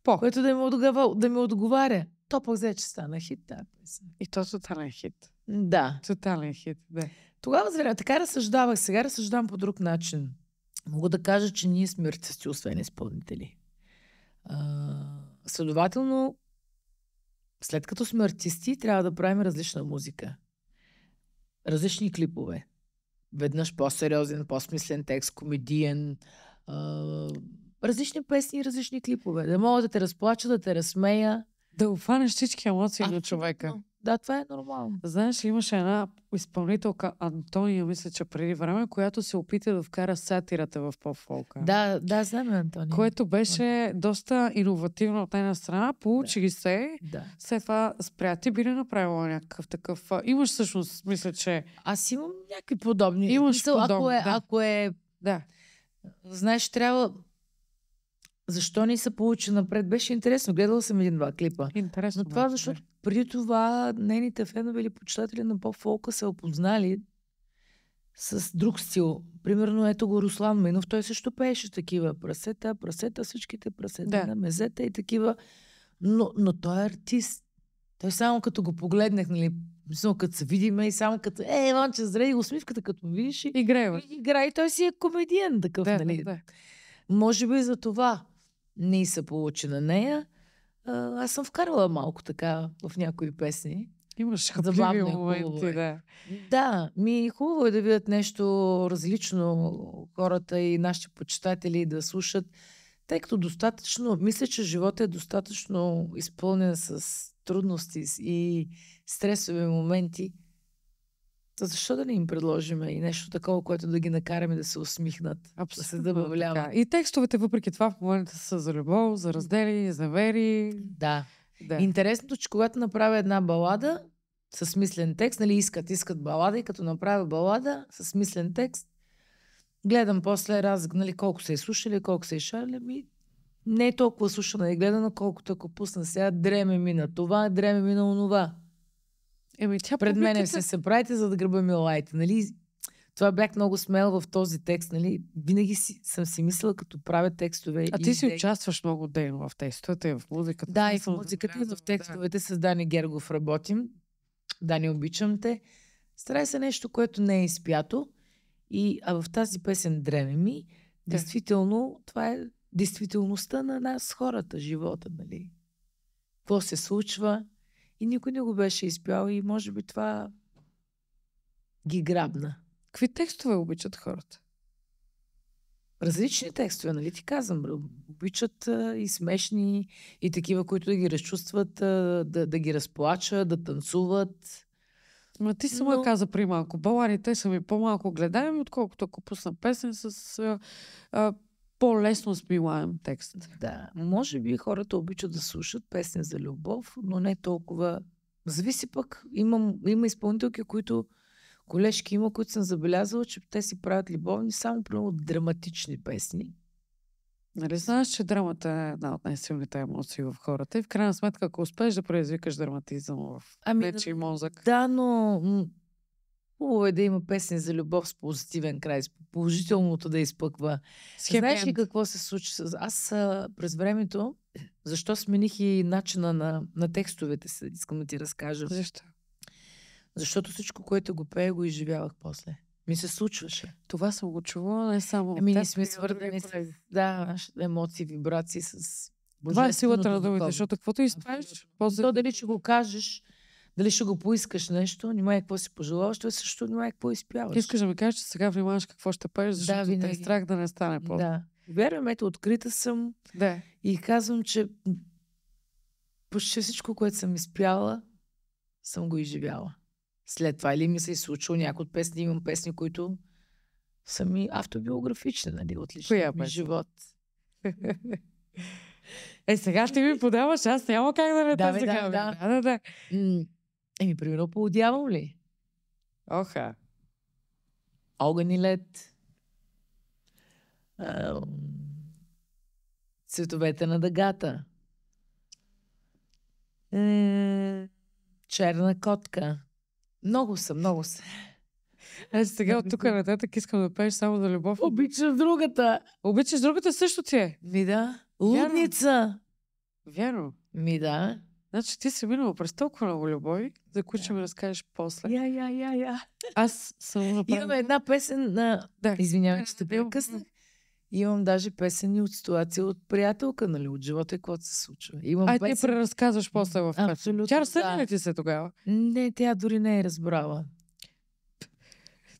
по. Което да ми, отговаря, да ми отговаря. То пък взе, че стана хит тази песен. И то тотален хит. Да. Тотален хит, да. Тогава зря, така разсъждавах, сега разсъждавам по друг начин. Мога да кажа, че ние сме артисти, освен изпълнители. А, следователно, след като сме артисти, трябва да правим различна музика. Различни клипове. Веднъж по-сериозен, по-смислен текст, комедиен, а, различни песни и различни клипове. Да мога да те разплача, да те разсмея, да обхванеш всички емоции а, на човека. Да, това е нормално. Знаеш, имаше една изпълнителка, Антония, мисля, че преди време, която се опита да вкара сатирата в по фолка Да, да, знам Антония. Което беше доста иновативно от една страна. Получи да. ги се. Да. След това спря. Ти би ли направила някакъв такъв... Имаш всъщност, мисля, че... Аз имам някакви подобни. Имаш мисля, подобни, ако е, да. Ако е... Да. Знаеш, трябва защо не се получи напред? Беше интересно. Гледала съм един-два клипа. Интересно. Но това, защото преди това нейните фенове или почитатели на поп-фолка се опознали с друг стил. Примерно, ето го Руслан Минов, той също пееше такива прасета, прасета, всичките прасета да. на мезета и такива. Но, но той е артист. Той само като го погледнах, нали, Мисля, като се видиме и само като, е, Иванче, здравей, усмивката, като видиш. и... Играй, и той си е комедиен такъв, да, нали? Да. Може би за това не и се получи на нея. А, аз съм вкарала малко така в някои песни. Имаш хъпливи моменти, е. да. Да, ми е хубаво е да видят нещо различно хората и нашите почитатели да слушат, тъй като достатъчно, мисля, че живота е достатъчно изпълнен с трудности и стресови моменти, то защо да не им предложиме и нещо такова, което да ги накараме да се усмихнат, Абсолютно, да се забавляват? Така. И текстовете, въпреки това, в момента са за любов, за раздели, за вери. Да. да. Интересното, че когато направя една балада с смислен текст, нали искат, искат балада и като направя балада с смислен текст, гледам после раз: нали колко са изслушали, колко са изшарили, ми не е толкова слушана и гледана, колкото ако пусна сега дреме ми на това, дреме ми на онова. Еми, тя Пред публиката... мене се събрайте, за да гръба ми лайте. Нали? Това бях много смел в този текст. Нали? Винаги си, съм си мислила, като правя текстове. А ти си дек... участваш много дейно в текстовете, и в музиката. Да, и в музиката, и в текстовете да. с Дани Гергов работим. Дани, обичам те. Старай се нещо, което не е изпято. И, а в тази песен Дреме ми, да. действително, това е действителността на нас, хората, живота, нали? Какво се случва, и никой не го беше изпял и може би това ги грабна. Какви текстове обичат хората? Различни текстове, нали ти казвам. Обичат а, и смешни, и такива, които да ги разчувстват, а, да, да ги разплачат, да танцуват. Ма ти сама Но... каза при малко. Баланите са ми по-малко гледаеми, отколкото ако пусна песен с а, а, по-лесно смилаем текст. Да, може би хората обичат да слушат песни за любов, но не толкова. Зависи пък. Имам, има изпълнителки, които колежки има, които съм забелязала, че те си правят любовни само примерно драматични песни. Нали знаеш, че драмата е една от най-силните емоции в хората и в крайна сметка, ако успееш да произвикаш драматизъм в ами, нечи мозък. Да, но Хубаво е да има песен за любов с позитивен край, с положителното да изпъква. Схем Знаеш ли какво се случи? Аз а, през времето, защо смених и начина на, на текстовете си, искам да ти разкажа. Защо? Защото всичко, което го пее, го изживявах после. Ми се случваше. Това съм го чувала не само. Ами ние сме свързани с да, емоции, вибрации, с това е силата на думите, защото каквото изправиш, после... То дали ще го кажеш, дали ще го поискаш нещо, е какво си пожелаваш, той също е какво изпяваш. Искаш да ми кажеш, че сега внимаваш какво ще пееш, защото да, те е страх да не стане по Да. Вярвам, ето, открита съм да. и казвам, че почти всичко, което съм изпяла, съм го изживяла. След това или ми се е случило някои от песни, имам песни, които са ми автобиографични, нали, отлично. Коя ми живот. Е, сега ще ми подаваш, аз няма как да не да, те да, да, да. да, да. Еми, примерно, поудявам ли? Оха. Огън и лед. цветовете на дъгата. Е, черна котка. Много съм, много са. Аз сега от тук нататък искам да пееш само за любов. Обичаш другата. Обичаш другата също ти е. Ми да. Лудница. Вяро. Ми да. Значи ти си минала през толкова много любови, за които yeah. ще ми разкажеш после. Я, я, я, я. Аз съм направила... Имам една песен на... Да. Извинявай, че те късна. Имам даже песени от ситуация от приятелка, нали, от живота и каквото се случва. Имам а песен... ти преразказваш после в песен. Абсолютно, Тя разсъдна да. ли ти се тогава? Не, тя дори не е разбрала.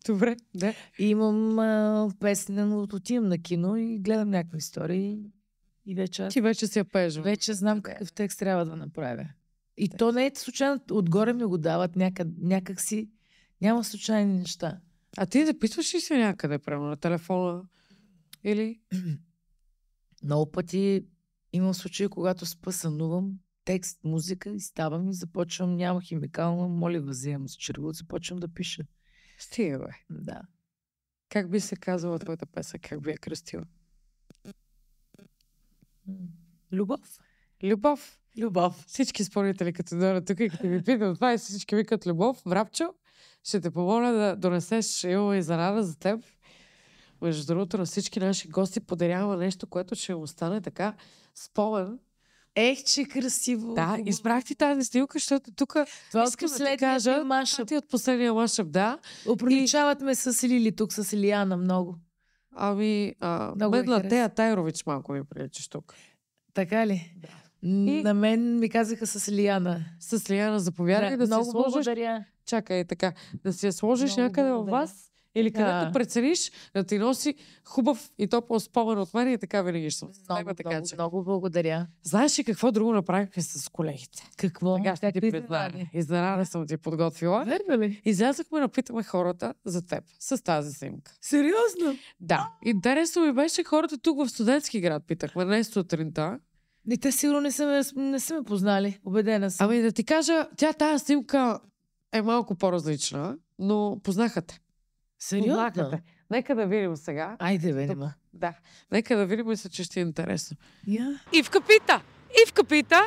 Добре, да. имам а, песен, но отивам на кино и гледам някаква история и и вече Ти вече се пежа. Вече знам какъв текст трябва да направя. И текст. то не е случайно. Отгоре ми го дават някак, някак си. Няма случайни неща. А ти записваш ли се някъде, прямо на телефона? Или? Много пъти имам случаи, когато спасанувам текст, музика и ставам и започвам, няма химикално, моля да вземам с черво, започвам да пиша. Стига, бе. Да. Как би се казала твоята песен? Как би я кръстила? Любов. Любов. Любов. Всички спорители ли като дойда тук и като ви питам това и всички викат любов. Врапчо, ще те помоля да донесеш има и зарада за теб. Между другото, на всички наши гости подаряваме нещо, което ще остане така спомен Ех, че красиво. Да, избрах ти тази снимка, защото тук това искам да ти кажа. Ти е от последния лашъп, да. Оприличават и... ме с Лили, тук с Илиана много. Ами, а, бедна е Тея Тайрович малко ми приличаш тук. Така ли? Да. И... На мен ми казаха с Лияна. С Лияна, заповядай да, да си сложиш. Благодаря. Чакай, така. Да си я сложиш много някъде благодаря. в вас или да. където прецениш да ти носи хубав и топъл спомен от мен и така винаги ще съм. Много, Тебе, така, много, че... много благодаря. Знаеш ли какво друго направихме с колегите? Какво? Сега ще ти предлагам. Изненада съм ти подготвила. Верно ли? Излязахме да питаме хората за теб с тази снимка. Сериозно? Да. Интересно ми беше хората тук в студентски град питахме днес сутринта. И те сигурно не са, ме, не са ме познали, Обедена съм. Ами да ти кажа, тя тази снимка е малко по-различна, но познаха те. Сериозно? Нека да видим сега. Айде, видим. да. Нека да видим, мисля, че ще е интересно. Yeah. И в капита! И в капита!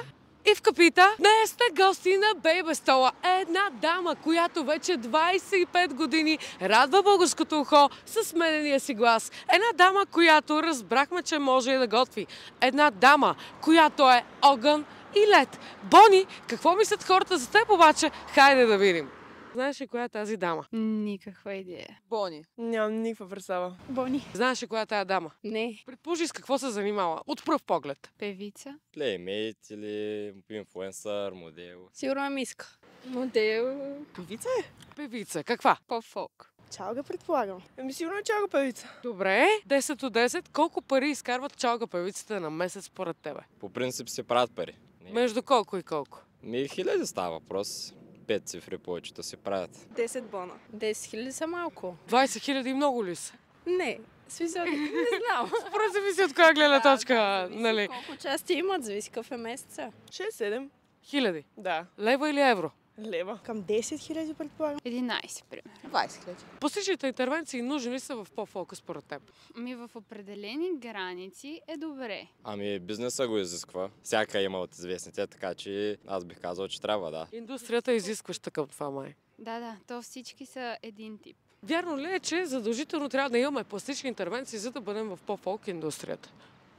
И в капита днес на гости на Бейбе Стола е една дама, която вече 25 години радва българското ухо с сменения си глас. Една дама, която разбрахме, че може и да готви. Една дама, която е огън и лед. Бони, какво мислят хората за теб обаче? Хайде да видим! Знаеш ли коя е тази дама? Никаква идея. Бони. Нямам никаква представа. Бони. Знаеш ли коя е тази дама? Не. Предположи с какво се занимава от пръв поглед. Певица. Плеймейт или инфуенсър, модел. Сигурно е миска. Модел. Певица е? Певица. Каква? По-фолк. Чалга предполагам. Еми сигурно е чалга певица. Добре, 10 от 10. Колко пари изкарват чалга певицата на месец според тебе? По принцип се правят пари. Не. Между колко и колко? Ми хиляди става въпрос пет цифри повече да си правят. 10 бона. 10 хиляди са малко. 20 хиляди много ли са? Не, смисъл, не знам. Според зависи от коя гледна точка, да, нали? Колко части имат, зависи какъв е месеца. 6-7. Хиляди? Да. Лева или евро? лева. Към 10 000 предполагам. 11, примерно. 20 000. Посичните интервенции нужни ли са в по-фокус според теб? Ами, в определени граници е добре. Ами бизнеса го изисква. Всяка има от известните, така че аз бих казал, че трябва, да. Индустрията изискваща такъв това май. Да, да, то всички са един тип. Вярно ли е, че задължително трябва да имаме пластични интервенции, за да бъдем в по-фолк индустрията?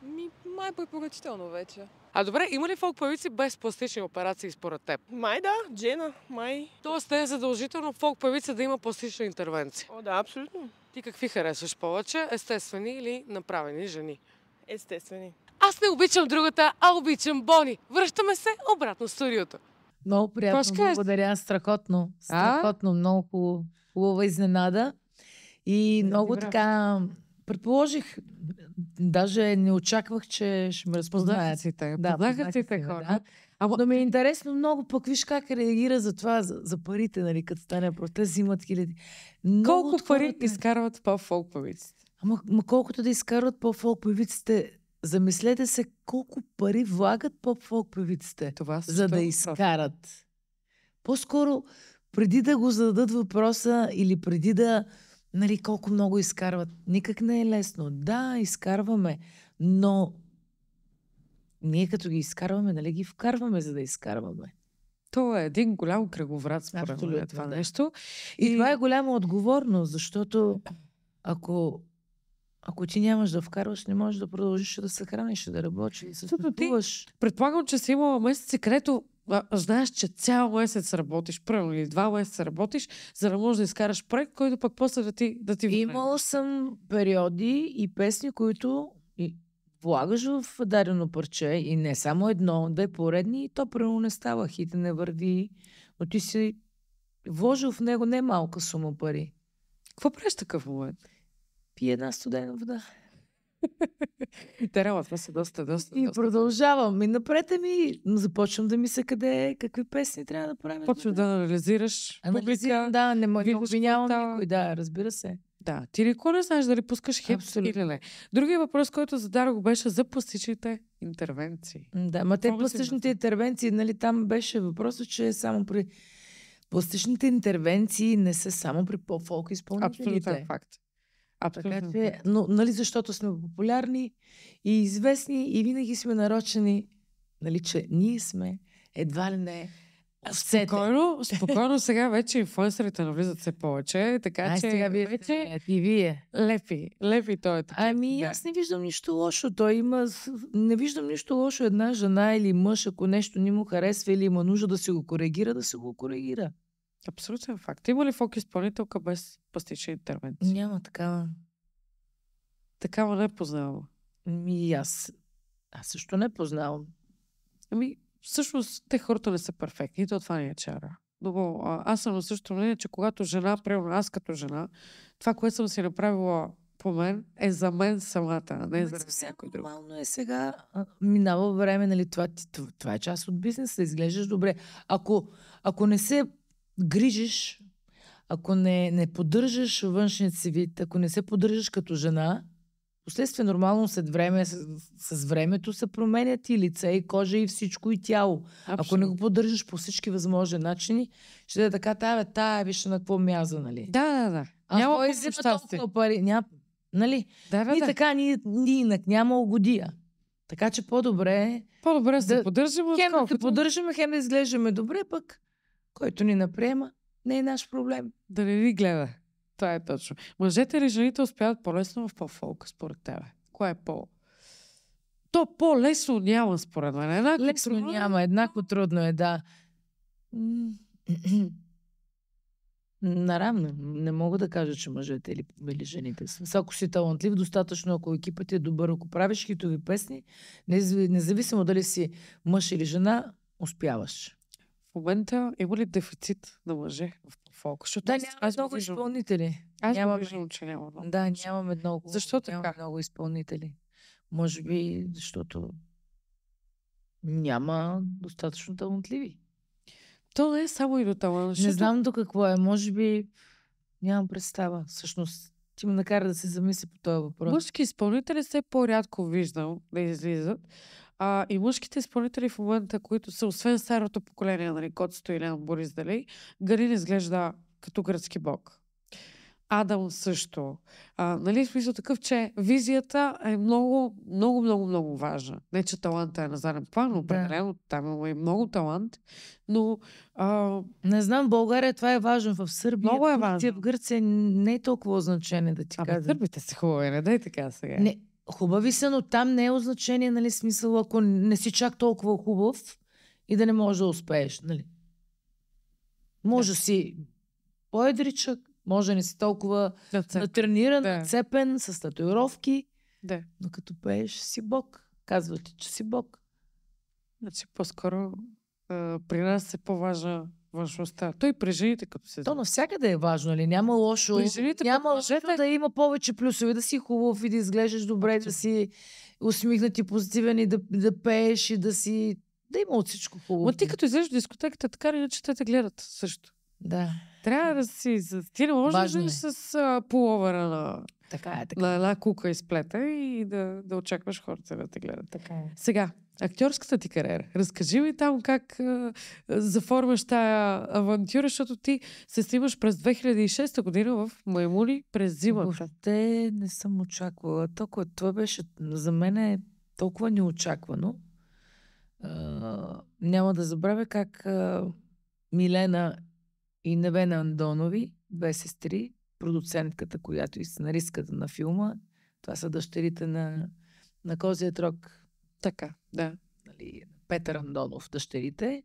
Ми, май препоръчително вече. А добре, има ли фолк певици без пластични операции според теб? Май да, Джена, май. Тоест не е задължително фолк певица да има пластична интервенция? О, да, абсолютно. Ти какви харесваш повече, естествени или направени жени? Естествени. Аз не обичам другата, а обичам Бони. Връщаме се обратно в студиото. Много приятно, Пашка, благодаря. Страхотно. Страхотно, а? много хубава изненада. И много така Предположих, даже не очаквах, че ще ме разпознаят. Да, познахте хора. Да. Ама... Но ми е интересно много, пък виж как реагира за това, за, за парите, нали, като стане просто. Те взимат хиляди. Много Колко пари изкарват по-фолк певиците? Ама, ама колкото да изкарват по-фолк певиците, замислете се колко пари влагат поп-фолк певиците, Това за да изкарат. По-скоро, преди да го зададат въпроса или преди да нали, колко много изкарват. Никак не е лесно. Да, изкарваме, но ние като ги изкарваме, нали ги вкарваме, за да изкарваме. То е един голям кръговрат, според мен, това да. нещо. И, и това е голяма отговорност, защото ако ако ти нямаш да вкарваш, не можеш да продължиш да се храниш, да работиш, да се ти, Предполагам, че си имала месеци, където знаеш, че цял месец работиш, първо или два месеца работиш, за да можеш да изкараш проект, който пък после да ти, да ти Имала съм периоди и песни, които и влагаш в дадено парче и не само едно, да е поредни и то първо не става, хит не върви, но ти си вложил в него не малка сума пари. Какво правиш такъв момент? Пи една студена вода. трябва това са доста, доста. И доста. продължавам. И напред ми започвам да мисля къде е, какви песни трябва да правим. Почвам нали? да анализираш. Анализирам, да, не, не обвинявам никой. Да, разбира се. Да, ти лико не знаеш дали пускаш хип или не. Другия въпрос, който зададох, беше за пластичните интервенции. Да, ма те пластичните интервенции, нали, там беше въпросът, че само при пластичните интервенции не са само при по-фолк изпълнителите. Абсолютно факт. Абсолютно. Така че, но, нали, защото сме популярни и известни и винаги сме нарочени, нали, че ние сме едва ли не овцете. Спокойно, спокойно сега вече инфуенсерите навлизат все повече, така Ай, че сега вие вече и вие. Лепи, лепи той е така. Ами да. аз не виждам нищо лошо. Той има, не виждам нищо лошо една жена или мъж, ако нещо не му харесва или има нужда да се го коригира, да се го коригира. Абсолютен факт. Има ли фок изпълнителка без пластична интервенция? Няма такава. Такава не е познавам. Ми аз. Аз също не е познавам. Ами, всъщност, те хората не са перфектни. И то това не е чара. Но аз съм на същото мнение, че когато жена, примерно аз като жена, това, което съм си направила по мен, е за мен самата, а не ами, за някой друг. Нормално е сега, минава време, нали, това, това, това е част от бизнеса, изглеждаш добре. Ако, ако не се грижиш, ако не, не поддържаш външният си вид, ако не се поддържаш като жена, последствие нормално след време, с, с времето се променят и лице, и кожа, и всичко, и тяло. Абсолютно. Ако не го поддържаш по всички възможни начини, ще е така, тая, тая, е, виж на какво мяза, нали? Да, да, да. А няма кой взима толкова пари? Ня... нали? Да, бе, и да. така, ни, ни, инак, няма угодия. Така че по-добре... По-добре да се поддържаме. Хем да се поддържаме, хем да изглеждаме добре, пък който ни наприема, не е наш проблем. Да не ви гледа. Това е точно. Мъжете или жените успяват по-лесно в по-фолка, според тебе? Кое е по- то по-лесно няма, според мен. Еднакво лесно трудно... Е. няма, еднакво трудно е, да. Наравно. Не мога да кажа, че мъжете или, или жените са. Ако си талантлив, достатъчно, ако екипът е добър, ако правиш хитови песни, независимо дали си мъж или жена, успяваш момента има ли дефицит на мъже в фолк? Защото да, нямаме аз много виждам... изпълнители. Аз нямаме... виждам, че няма много. Да, нямаме много. Защо така? Нямаме много изпълнители. Може би, защото няма достатъчно талантливи. То не е само и до талант. Не знам до какво е. Може би нямам представа. Всъщност, ти ме накара да се замисли по този въпрос. Мъжки изпълнители все по-рядко виждам да излизат. А, и мъжките изпълнители в момента, които са освен старото поколение, нали, Котсто и Леон Борис, дали, Галин изглежда като гръцки бог. Адам също. А, нали, в смисъл такъв, че визията е много, много, много, много важна. Не, че талантът е на заден план, но определено да. там има и много талант, но... А... Не знам, България това е важно. В Сърбия, много е важно. в Гърция не е толкова значение да ти кажа. Сърбите са хубави, не дай така сега. Не, Хубави са, но там не е означение, нали, смисъл, ако не си чак толкова хубав и да не можеш да успееш, нали. Може да. си по-едричък, може не си толкова да, натрениран, да. цепен, с татуировки, да. но като пееш си бог. казвате, че си бог. Значи по-скоро при нас е по-важна важността. Той при жените като се... То навсякъде е важно, ли? Нали? Няма лошо. При жените, няма лошо е да има повече плюсове, да си хубав и да изглеждаш добре, да си усмихнат и позитивен и да, да пееш и да си... Да има от всичко хубаво. Но ти като излезеш в дискотеката, така или иначе те те гледат също. Да. Трябва да си... Ти не можеш да е. с а, половера на... Така е, така. На е. една кука изплета и да, да очакваш хората да те гледат. Така е. Сега, актьорската ти кариера. Разкажи ми там как а, заформаш тая авантюра, защото ти се снимаш през 2006 година в Маймуни през зимата. Те не съм очаквала. Толкова, това беше за мен е толкова неочаквано. А, няма да забравя как а, Милена и Невена Андонови, две сестри, продуцентката, която и сценаристката на филма, това са дъщерите на, на Козия Трок, така, да. Нали, Петър Андонов, дъщерите,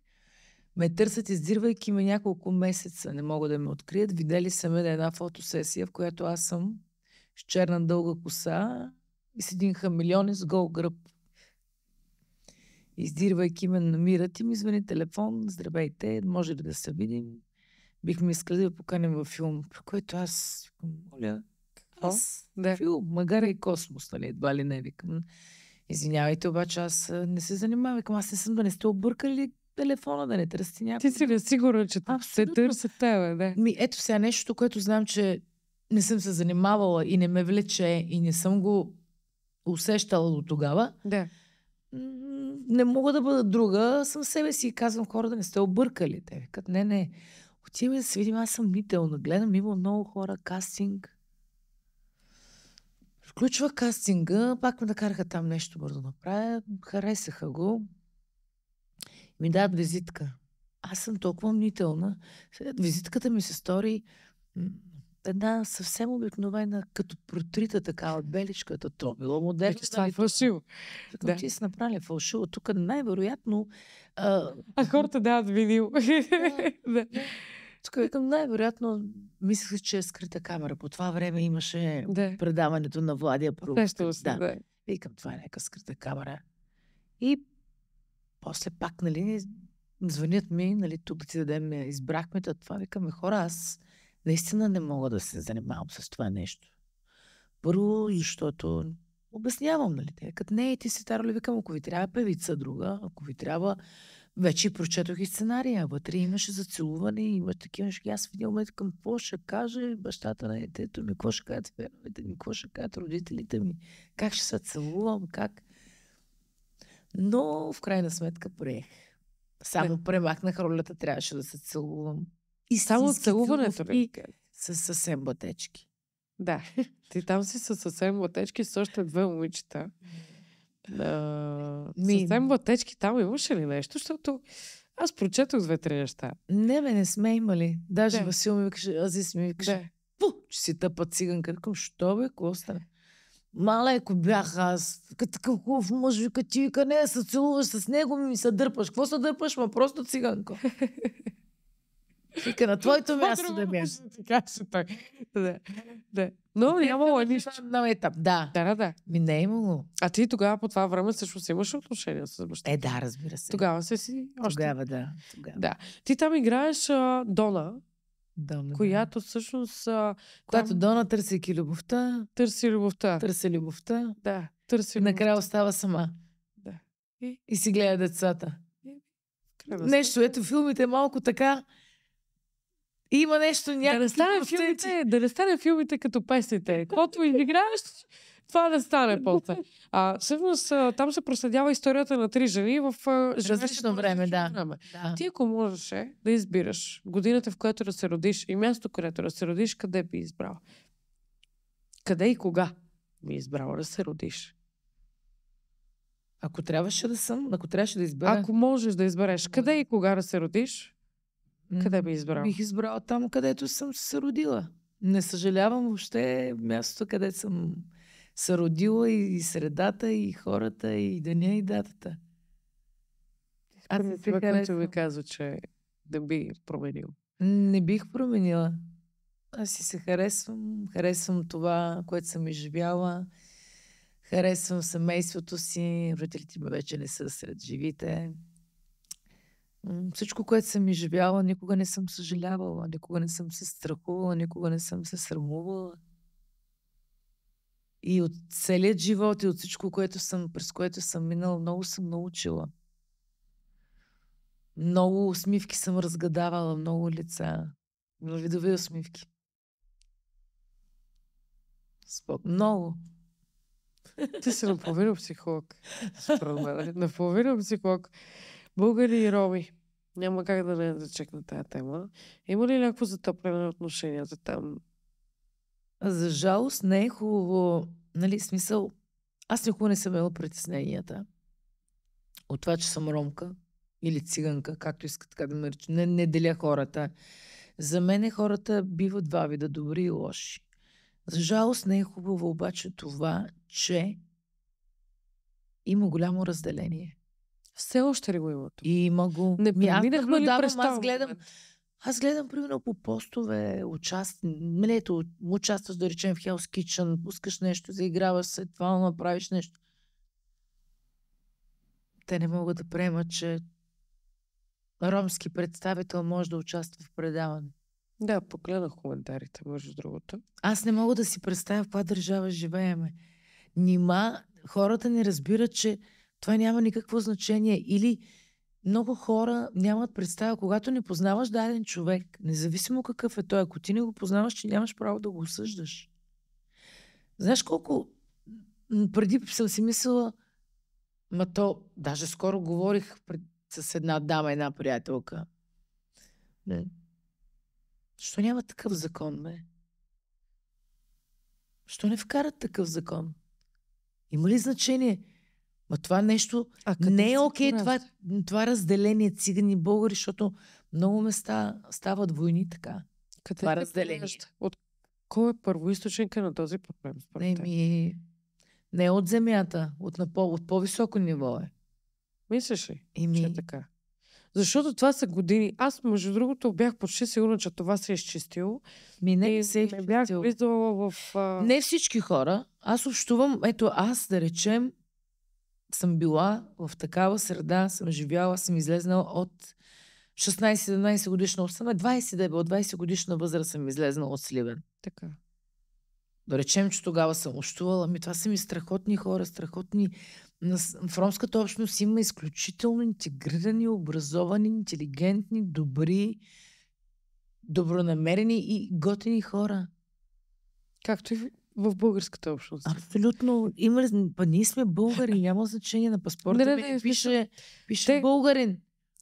ме търсят, издирвайки ме няколко месеца. Не мога да ме открият. Видели са ме на една фотосесия, в която аз съм с черна дълга коса и с един хамелион с гол гръб. Издирвайки ме, намират и ми звъни телефон. Здравейте, може ли да се видим? Бихме искали да поканем поканим във филм, в който аз, моля, аз, да. филм, Магара и космос, нали, едва ли не викам. Извинявайте, обаче аз не се занимавам. Викам, аз не съм да не сте объркали телефона, да не търсите някой. Ти си ли сигурна, че Абсолютно. се търсят тебе, да? Ми, ето сега нещо, което знам, че не съм се занимавала и не ме влече и не съм го усещала до тогава. Да. Не мога да бъда друга. Съм себе си и казвам хора да не сте объркали. Те викат, не, не. Отиваме да се видим, аз съм мител, Гледам, има много хора, кастинг. Включва кастинга, пак ме накараха там нещо бързо да направя, харесаха го. Ми дадат визитка. Аз съм толкова След Визитката ми се стори една съвсем обикновена, като протрита така от беличката. То било модерно. Вече това нали, е фалшиво. да. ти си направили фалшиво. Тук най-вероятно... А... а хората дават видео. да. Тук викам, най-вероятно, мислех, че е скрита камера. По това време имаше да. предаването на Владия Прук. Да. да. Викам, това е някаква скрита камера. И после пак, нали, звънят ми, нали, тук ти дадем, е, избрахме, да това викаме хора, аз наистина не мога да се занимавам с това нещо. Първо, защото обяснявам, нали, те, като не, ти си Таро, викам, ако ви трябва певица друга, ако ви трябва вече прочетох и сценария. Вътре имаше зацелуване, имаше такива шки. Аз в един момент към какво ще каже бащата на детето ми, какво ще кажат феновете ми, какво ще кажат родителите ми, как ще се целувам, как. Но в крайна сметка приех. Само премахнах ролята, трябваше да се целувам. И само целуването. ми с съвсем бътечки. Да, ти там си със съвсем бътечки, с още две момичета. Ми... Съвсем латечки там имаше ли нещо? Защото аз прочетох две-три неща. Не, бе, не сме имали. Даже да. Васил ми викаше, Азис ми викаше, да. пу, че си тъпа циганка. Към, що бе, какво стане? Малеко бях аз. Като какъв мъж, вика ти, вика не, се целуваш с него, ми се дърпаш. Какво се дърпаш, ма просто циганка. Тук на твоето място да бях. Така се той. Да. да. Но нямало е нищо. На етап. Да. Да, да, да. Ми не е имало. А ти тогава по това време също си имаш отношения с баща. Е, да, разбира се. Тогава се си още. Тогава, да. Тогава. да. Ти там играеш а, Дона. Дона, която да. всъщност... А, която там... Дона, търсики любовта... Търси любовта. Търси любовта. Да, търси любовта. Накрая остава сама. Да. И, и си гледа децата. Нещо, ето филмите малко така има нещо някакво. Да не стане филмите, да не стане филмите като песните. Каквото изиграеш, това да стане после. А, всъщност, там се проследява историята на три жени в различно време, да. време. Да. Ти ако можеше да избираш годината, в която да се родиш и място, където да се родиш, къде би избрала? Къде и кога би избрала да се родиш? Ако трябваше да съм, ако трябваше да избера... Ако можеш да избереш, къде и кога да се родиш, къде би избрал? Бих избрала там, където съм се родила. Не съжалявам въобще мястото, където съм се родила и, и средата, и хората, и деня, и датата. Аз не си харесвам. ви казва, че да би променил. Не бих променила. Аз си се харесвам. Харесвам това, което съм изживяла. Харесвам семейството си. Родителите ми вече не са сред живите. Всичко, което съм изживяла, никога не съм съжалявала, никога не съм се страхувала, никога не съм се срамувала. И от целият живот и от всичко, което съм, през което съм минала, много съм научила. Много усмивки съм разгадавала, много лица. На видови усмивки. Спок. Много. Ти си наполовина психолог. Наполовина психолог. Българи и роми. Няма как да не зачекна тая тема. Има ли някакво затъпляне на отношенията там? За жалост не е хубаво, нали, смисъл, аз никога не съм имала притесненията от това, че съм ромка или циганка, както иска така да ме Не, не деля хората. За мен хората биват два вида, добри и лоши. За жалост не е хубаво обаче това, че има голямо разделение. Все още ли го има тук? Има го. Не преминахме ли през аз гледам, аз гледам, примерно, по постове, участ... Млето, нали, участваш, да речем, в Hell's Kitchen, пускаш нещо, заиграваш се, това направиш нещо. Те не могат да приемат, че ромски представител може да участва в предаване. Да, погледнах коментарите, между другото. Аз не мога да си представя в каква държава живееме. Нима хората не разбират, че това няма никакво значение. Или много хора нямат представа, когато не познаваш даден човек, независимо какъв е той, ако ти не го познаваш, че нямаш право да го осъждаш. Знаеш колко преди съм си мислила, ма то, даже скоро говорих пред, с една дама, една приятелка. Не. Що няма такъв закон, бе? Що не вкарат такъв закон? Има ли значение? Ма това нещо а не е окей, okay, това, е това е разделение цигани българи, защото много места стават войни така. Къде това е разделение. От кой е първоисточника на този проблем? Не, ми... не от земята, от, на по, от по-високо ниво е. Мислиш ли? ми... Че е така. Защото това са години. Аз, между другото, бях почти сигурна, че това се е изчистило. Ми не, и се е не бях влизала в... А... Не всички хора. Аз общувам, ето аз да речем, съм била в такава среда, съм живяла, съм излезнала от 16-17 годишна, 20 да е от 20 годишна възраст съм излезнала от Сливен. Така. Да речем, че тогава съм общувала. Ами това са ми страхотни хора, страхотни. В ромската общност има изключително интегрирани, образовани, интелигентни, добри, добронамерени и готини хора. Както и в българската общност. Абсолютно. Има ли... Па ние сме българи, няма значение на паспорта. Не, не, не, пише, пише те... българин.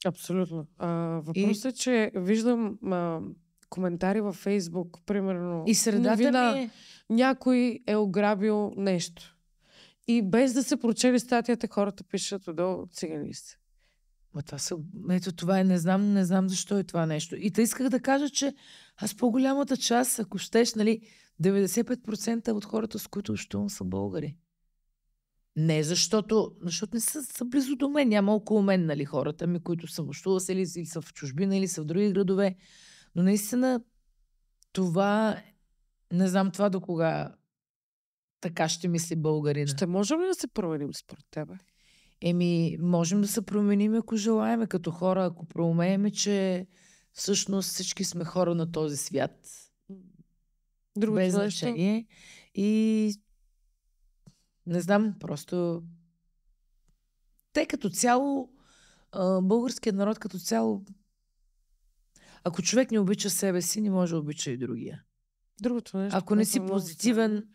Абсолютно. А, въпросът и... е, че виждам а, коментари във Фейсбук, примерно. И средата новина, ми е... Някой е ограбил нещо. И без да се прочели статията, хората пишат отдолу цигани сте. Ма това са... Ето това е, не знам, не знам защо е това нещо. И те исках да кажа, че аз по-голямата част, ако щеш, нали, 95% от хората, с които общувам, са българи. Не защото, защото не са, са близо до мен. Няма около мен нали, хората ми, които съм общувала се, или, или са в чужбина, или са в други градове. Но наистина това, не знам това до кога така ще мисли българина. Ще можем ли да се променим според тебе? Еми, можем да се променим, ако желаеме като хора, ако проумееме, че всъщност всички сме хора на този свят Друго без значение. И не знам, просто те като цяло, българският народ като цяло, ако човек не обича себе си, не може да обича и другия. Другото нещо. Ако не си е. позитивен,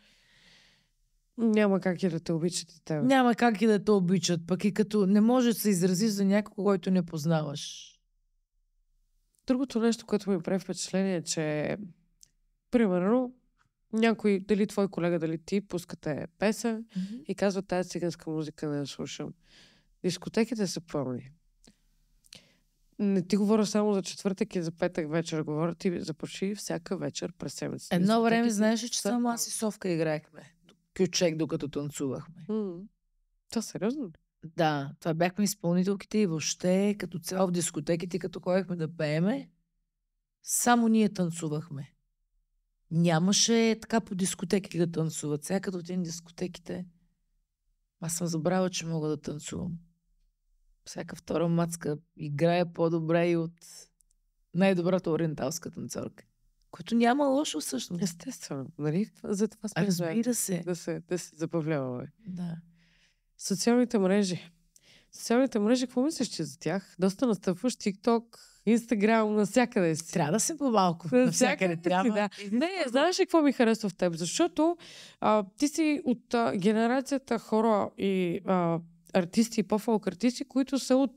няма как и да те обичат и тебе. Няма как и да те обичат, пък и като не може да се изразиш за някого, който не познаваш. Другото нещо, което ми прави впечатление е, че примерно, някой, дали твой колега, дали ти, пускате песен mm-hmm. и казва, тази циганска музика не я слушам. Дискотеките са пълни. Не ти говоря само за четвъртък и за петък вечер. Говоря ти за почти всяка вечер през седмицата. Едно време знаеш, че са... само аз и Совка играехме. Кючек, докато танцувахме. Mm. Това сериозно Да, това бяхме изпълнителките и въобще като цяло в дискотеките, като ходихме да пееме, само ние танцувахме. Нямаше така по дискотеки да танцуват. Сега като отидем дискотеките, аз съм забравила, че мога да танцувам. Всяка втора мацка играе по-добре и от най-добрата ориенталска танцорка. Което няма лошо всъщност. Естествено, нали? За това сме Разбира се. Да се, да се забавляваме. Да. Социалните мрежи. Социалните мрежи, какво мислиш, че за тях? Доста настъпваш TikTok, Инстаграм, навсякъде си. Трябва да се по-малко. Навсякъде трябва. Да. Не, не, знаеш ли какво ми харесва в теб? Защото а, ти си от а, генерацията хора и а, артисти по-фолк артисти, които са от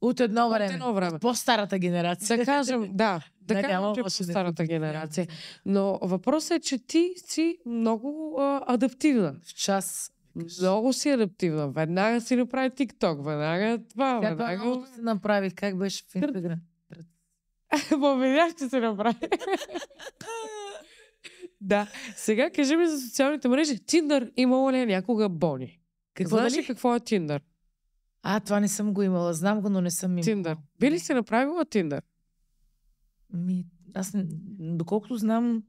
от едно време. От едно време. По-старата генерация. Да кажем, да. Да, кажем, че е по-старата генерация. Но въпросът е, че ти си много а, адаптивна. В час много си адаптивна. Веднага си направи Тикток, веднага това, веднага... Това се направи, как беше в Инстаграм? Ама видя, ще се направи. да. Сега кажи ми за социалните мрежи. Тиндър имало ли е някога Бони? Какво Знаеш нали, ли какво е Тиндър? А, това не съм го имала. Знам го, но не съм имала. Тиндър. Би ли си направила Тиндър? Ми, аз, не... доколкото знам,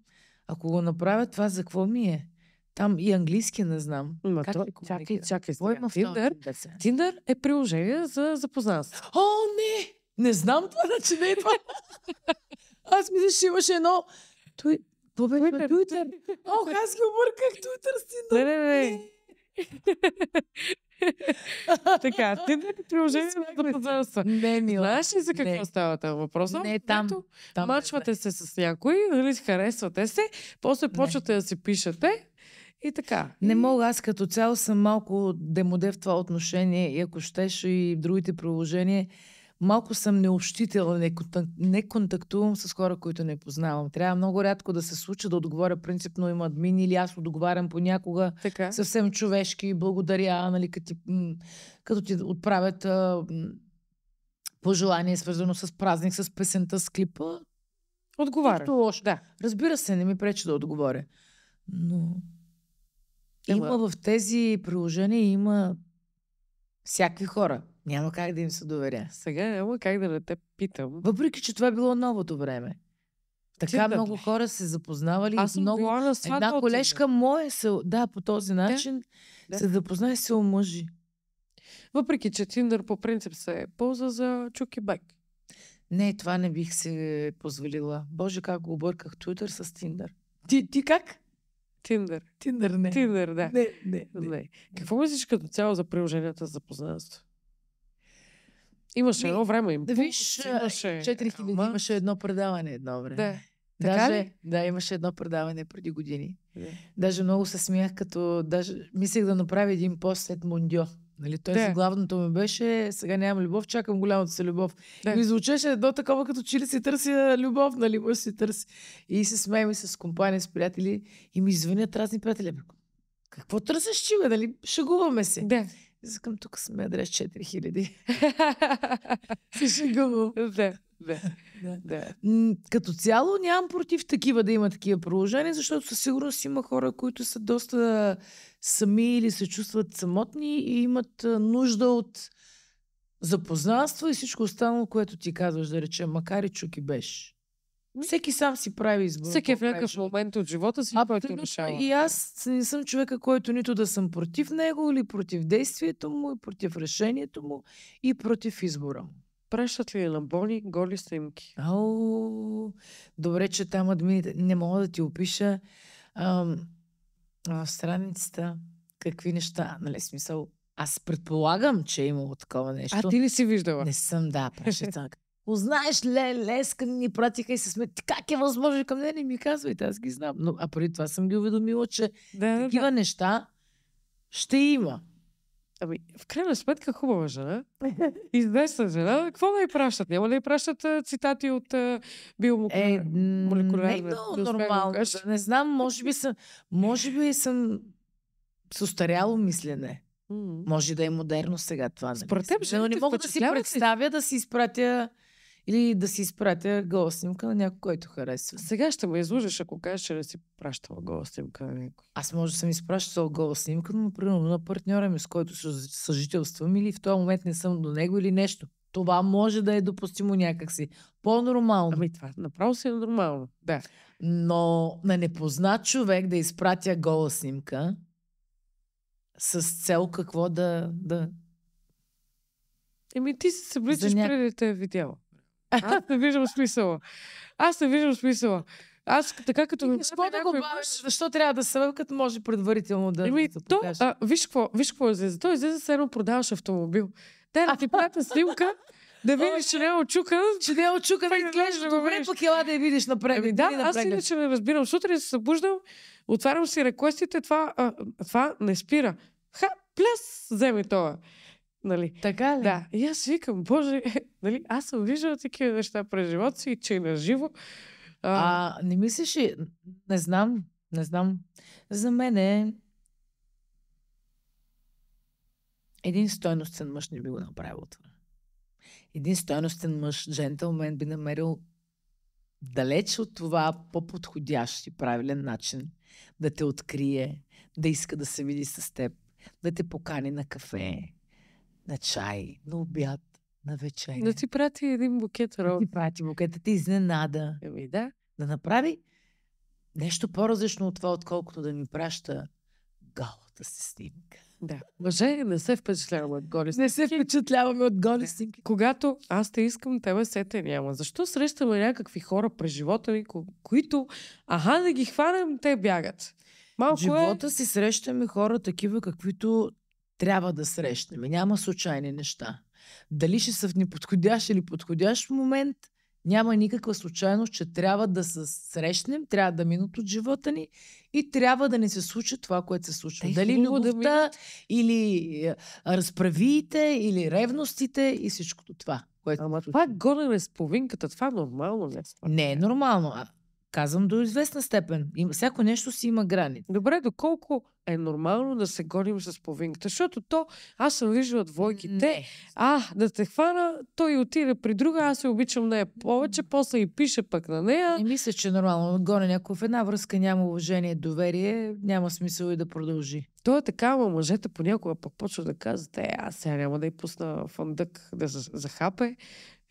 ако го направя, това за какво ми е? Там и английски не знам. как то, чакай, чакай. Е Тиндър, Тиндър е приложение за запознанство. О, не! Не знам това, значи не е това. Аз мисля, че имаше едно... Той... Това беше Туитър. Туитър. Ох, аз ги обърках Туитър си. Не, не, не. така, ти не приложение да пазарства. Не, мила. Знаеш ли за какво не. става това въпрос? Не, там. там мачвате се с някой, нали, харесвате се, после почвате да си пишете и така. Не мога, аз като цяло съм малко демоде в това отношение и ако щеш и другите приложения, малко съм необщителна, не, контактувам с хора, които не познавам. Трябва много рядко да се случи да отговоря принципно има админ или аз отговарям понякога така. съвсем човешки, благодаря, нали, като, ти, като ти отправят а, пожелание, свързано с празник, с песента, с клипа. Отговаря. лошо. Да. Разбира се, не ми пречи да отговоря. Но има в тези приложения, има всякакви хора. Няма как да им се доверя. Сега няма как да не те питам. Въпреки, че това е било новото време. Така Ти много да хора се запознавали. Аз много... на Една колежка моя се... Да, по този начин да. се запозна и се омъжи. Въпреки, че Тиндър по принцип се е полза за чуки бек. Не, това не бих се позволила. Боже, как го обърках Туитър с Тиндър. Ти, ти как? Тиндър. Тиндър не. Тиндър, да. Не, не, не. не. Какво мислиш като цяло за приложенията за познанство? Имаше едно време им. Да виж, имаше... 4000 Ама... имаше едно предаване едно време. Да. Така даже, ли? Да, имаше едно предаване преди години. Да. Даже много се смях, като даже мислех да направя един пост след Мондио. Нали, той да. главното ми беше, сега нямам любов, чакам голямата си любов. Да. И ми звучеше едно такова, като че ли си търся любов, нали, може си търси. И се смеем с компания, с приятели и ми звънят разни приятели. Какво търсиш, че бе, нали? Шагуваме се. Да. Искам тук с медрес 4000. Се шегувам. Да. Да, да. да. Като цяло нямам против такива да има такива проложения, защото със сигурност има хора, които са доста сами или се чувстват самотни и имат нужда от запознанство и всичко останало, което ти казваш, да речем, макар и чуки беше. Всеки сам си прави избор. Всеки е в някакъв момент от живота си, който решава. И аз не съм човека, който нито да съм против него, или против действието му, и против решението му, и против избора му. Прещат ли на Бони голи снимки? Ау, добре, че там админите... Не мога да ти опиша ам, в страницата какви неща, нали смисъл. Аз предполагам, че е имало такова нещо. А ти ли си виждала? Не съм, да, прещат. Узнаеш ле, леска ни пратиха и се сме. Как е възможно? Към мен? не ми казвайте, аз ги знам. Но, а преди това съм ги уведомила, че да, такива да. неща ще има. Ами, в крайна сметка, хубава жена, известна жена, какво да й пращат? Няма да й пращат цитати от биомолекулярна? Е, не е много нормално. Да не знам, може би съм, може би съм с устаряло мислене. Може да е модерно сега това. Нали? Според теб, не, не мога да си представя да си изпратя или да си изпратя гола снимка на някой, който харесва. Сега ще ме излъжеш, ако кажеш, че да си пращала гола снимка на някой. Аз може да съм изпращала гола снимка, но например на партньора ми, с който съжителствам или в този момент не съм до него или нещо. Това може да е допустимо някакси. По-нормално. Ами това направо си е нормално. Да. Но на непознат човек да изпратя гола снимка с цел какво да... да... Еми ти се събличаш ня... преди да те е видяла. Аз не виждам смисъла. Аз не виждам смисъла. Аз така като не какво да го бавиш, защо трябва да се като може предварително да Еми, да то, а, виж, какво, виж какво излезе. Той излезе се едно продаваш автомобил. Те да ти пратна снимка, да видиш, че не е очукан. Че не е очукан, да изглежда добре, пък ела да я видиш напред. Ами, да, аз иначе не разбирам. Сутрин се събуждам, отварям си реквестите, това, а, това не спира. Ха, пляс, вземи това. Нали? Така ли? Да. И аз викам, боже, нали, аз съм виждала такива неща през живота си, че и е на живо. А... а, не мислиш ли, не знам, не знам. За мен е един стойностен мъж не би го направил това. Един стойностен мъж, джентълмен, би намерил далеч от това по-подходящ и правилен начин да те открие, да иска да се види с теб, да те покани на кафе, на чай, на обяд, на вечер. Да ти прати един букет роз. Да ти прати букета, ти изненада. Еми да. Да направи нещо по-различно от това, отколкото да ми праща галата си снимка. Да. Мъже, не се впечатляваме от голи снимки. Не се впечатляваме от голи снимки. Когато аз те искам, тебе се те няма. Защо срещаме някакви хора през живота ми, ко- които, аха, да ги хванем, те бягат? Малко е. Живота е... си срещаме хора такива, каквито трябва да срещнем. Няма случайни неща. Дали ще са в неподходящ или подходящ момент, няма никаква случайност, че трябва да се срещнем, трябва да минат от живота ни и трябва да не се случи това, което се случва. Дали любовта да или е, разправиите, или ревностите и всичко това. Което Ама това горе с половинката, това нормално не е. Не е нормално. Казвам до известна степен. И всяко нещо си има граница. Добре, доколко е нормално да се гоним с половинката? Защото то, аз съм виждала двойките, не. а, да те хвана, той отиде при друга, аз се обичам нея повече, после и пише пък на нея. Не мисля, че е нормално. Гоня някой в една връзка няма уважение, доверие, няма смисъл и да продължи. То е така, ама мъжете понякога пък почва да казват, е, аз сега няма да й пусна фандък да захапе,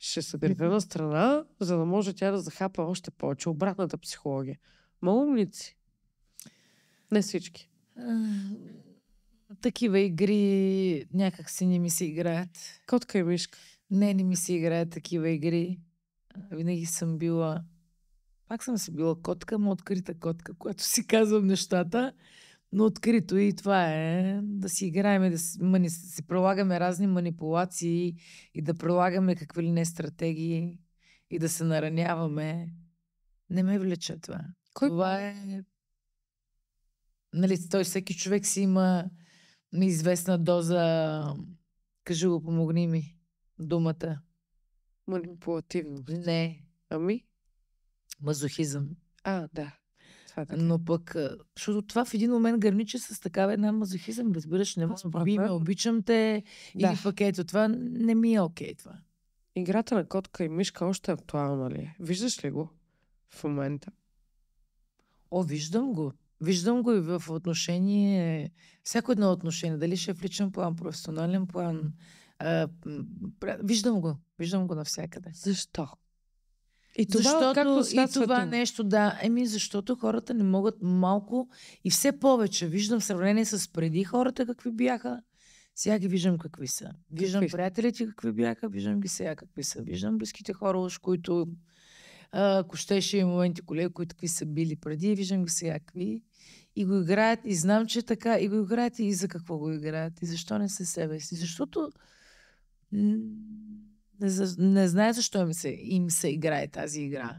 ще съдържа на страна, за да може тя да захапа още повече. Обратната психология. Малумници. Не всички. Такива игри някак си не ми се играят. Котка и мишка. Не, не ми се играят такива игри. Винаги съм била... Пак съм си била котка, ма открита котка, която си казвам нещата но открито и това е да си играем, да си, мани, си прилагаме разни манипулации и да прилагаме какви ли не стратегии и да се нараняваме. Не ме влече това. Кой? Това е... Нали, той всеки човек си има известна доза кажи го, помогни ми думата. Манипулативно. Не. Ами? Мазохизъм. А, да това е така. Но пък, защото това в един момент гърниче с такава една мазохизъм, разбираш, не мога ме, обичам те, да. или пък ето това, не ми е окей okay, това. Играта на котка и мишка още е актуална ли е? Виждаш ли го в момента? О, виждам го. Виждам го и в отношение, всяко едно отношение, дали ще е в личен план, професионален план. А, виждам го. Виждам го навсякъде. Защо? И това, защото, както и това нещо, да, еми защото хората не могат малко и все повече. Виждам в сравнение с преди хората какви бяха, сега ги виждам какви са. Виждам какви? приятелите какви бяха, виждам ги сега какви са. Виждам близките хора, уж, които ако щеше и моменти колеги, които какви са били преди, виждам ги сега какви. И го играят, и знам, че е така, и го играят, и за какво го играят, и защо не са себе си. Защото не, не знае защо им се, им се играе тази игра.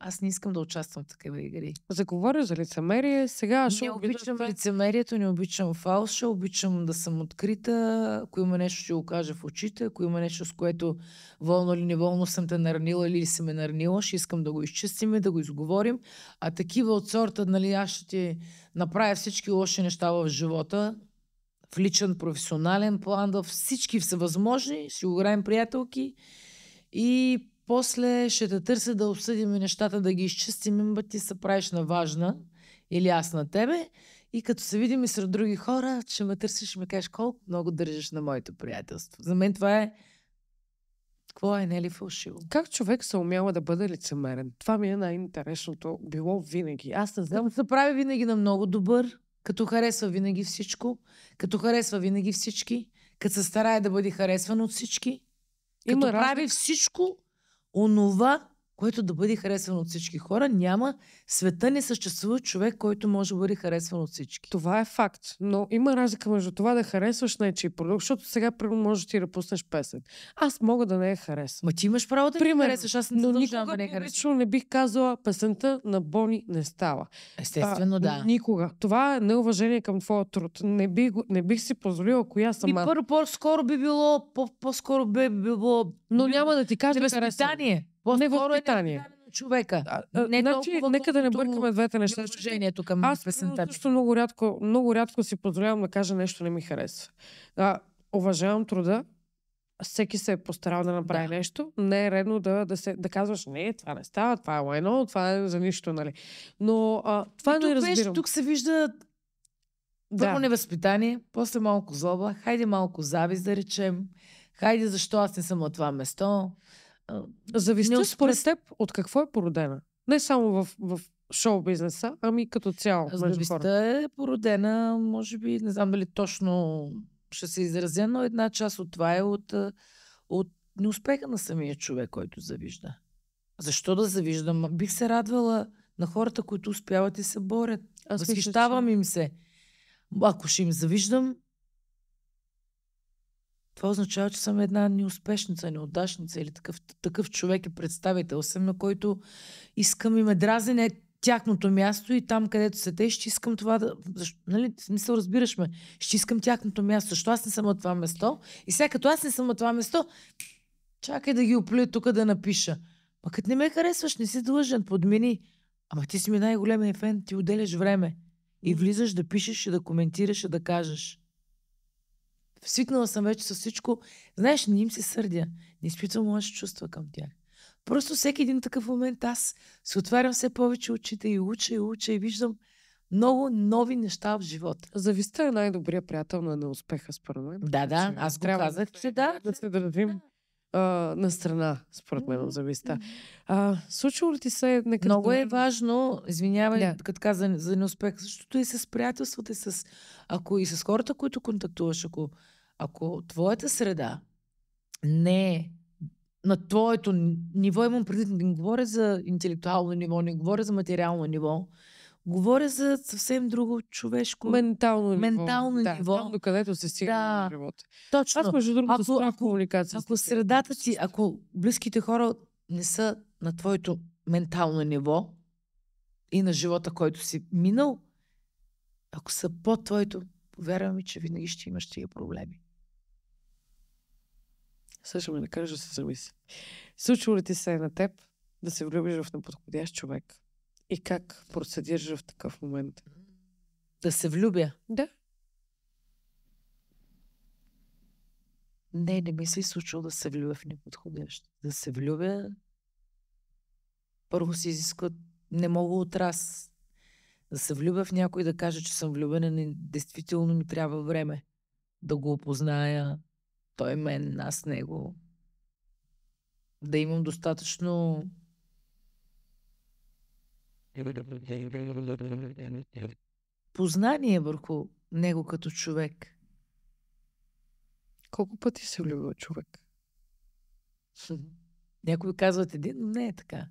Аз не искам да участвам в такива игри. Заговоря за лицемерие. Сега ще не обичам обидате... лицемерието, не обичам фалша, обичам да съм открита. Ако има нещо, ще го кажа в очите. Ако има нещо, с което волно или неволно съм те наранила или си ме наранила, ще искам да го изчистим и да го изговорим. А такива от сорта, нали, аз ще ти направя всички лоши неща в живота, в личен, професионален план, да всички всевъзможни, ще го играем приятелки и после ще те търся да обсъдим нещата, да ги изчистим, имба ти се правиш на важна или аз на тебе. И като се видим и сред други хора, ще ме търсиш и ме кажеш колко много държиш на моето приятелство. За мен това е какво е, не е ли фалшиво? Как човек се умяла да бъде лицемерен? Това ми е най-интересното било винаги. Аз не знам. Да се прави винаги на много добър като харесва винаги всичко, като харесва винаги всички, като се старае да бъде харесван от всички, Има като разлика. прави всичко онова, което да бъде харесван от всички хора. Няма, света не съществува човек, който може да бъде харесван от всички. Това е факт, но има разлика между това да харесваш нечи продукт, защото сега примерно можеш ти да пуснеш песен. Аз мога да не я харесвам. Ма ти имаш право да Пример, харесваш, аз не но никога да не харесвам. не бих казала песента на Бони не става. Естествено, а, да. Никога. Това е неуважение към твоя труд. Не, бих, не бих си позволила коя съм. Първо, по-скоро би било, по-скоро би било... Но няма да ти кажа да по-скоро е на човека. А, е, не значи, толкова, нека да не бъркаме двете неща. към Аз песента. Аз много рядко, много рядко си позволявам да кажа нещо не ми харесва. А, уважавам труда, всеки се е постарал да направи да. нещо. Не е редно да, да, се, да казваш, не, това не става, това е лайно, това е за нищо, нали. Но а, това И не тук разбирам. Беше, тук се вижда да. невъзпитание, после малко злоба, хайде малко завист да речем, хайде защо аз не съм на това место, Зависта според теб от какво е породена? Не само в, в шоу бизнеса, ами като цяло. Зависта е породена, може би, не знам дали точно ще се изразя, но една част от това е от, от неуспеха на самия човек, който завижда. Защо да завиждам? Бих се радвала на хората, които успяват и се борят. Аз Възхищавам мисля, че... им се. Ако ще им завиждам, това означава, че съм една неуспешница, неудачница или такъв, такъв човек и е представител съм, на който искам и ме дразни е тяхното място и там, където се те, ще искам това да... Защо, нали, смисъл, разбираш ме. Ще искам тяхното място. Защо аз не съм от това место? И сега като аз не съм от това место, чакай да ги оплюя тук да напиша. Ма като не ме харесваш, не си длъжен, подмини, Ама ти си ми най-големия фен, ти отделяш време. И влизаш да пишеш, и да коментираш, и да кажеш. Свикнала съм вече с всичко. Знаеш, не им се сърдя. Не изпитвам лоши чувства към тях. Просто всеки един такъв момент аз се отварям все повече очите и уча и уча и виждам много нови неща в живота. Зависта е най-добрия приятел на неуспеха, според мен. Да, да, значи, аз го трябва казах, че да. Да се държим. Да а, на страна, според мен, от зависта. А, случва ли ти се некъде... Много е важно, извинявай, да. като каза за неуспех, защото и с приятелствата, и с, ако и с хората, които контактуваш, ако, ако твоята среда не е на твоето ниво, имам преди, не говоря за интелектуално ниво, не говоря за материално ниво, Говоря за съвсем друго човешко. Ментално ниво. Ментално да, ниво. Там, докъдето се стига да, в живота. Точно. Аз, между другото, ако, страх ако, комуникация. Ако средата ти, ако близките хора не са на твоето ментално ниво и на живота, който си минал, ако са под твоето, повярвам ми, че винаги ще имаш тия проблеми. Също ме накараш да се замисля. Случва ли ти се е на теб да се влюбиш в неподходящ човек? И как процедираш в такъв момент? Да се влюбя? Да. Не, не ми се е случило да се влюбя в неподходящ. Да се влюбя първо си изисква, не мога от раз да се влюбя в някой да кажа, че съм влюбена, действително ми трябва време да го опозная, той мен, аз него. Да имам достатъчно познание върху него като човек. Колко пъти се влюбва човек? Някой казват един, но не е така.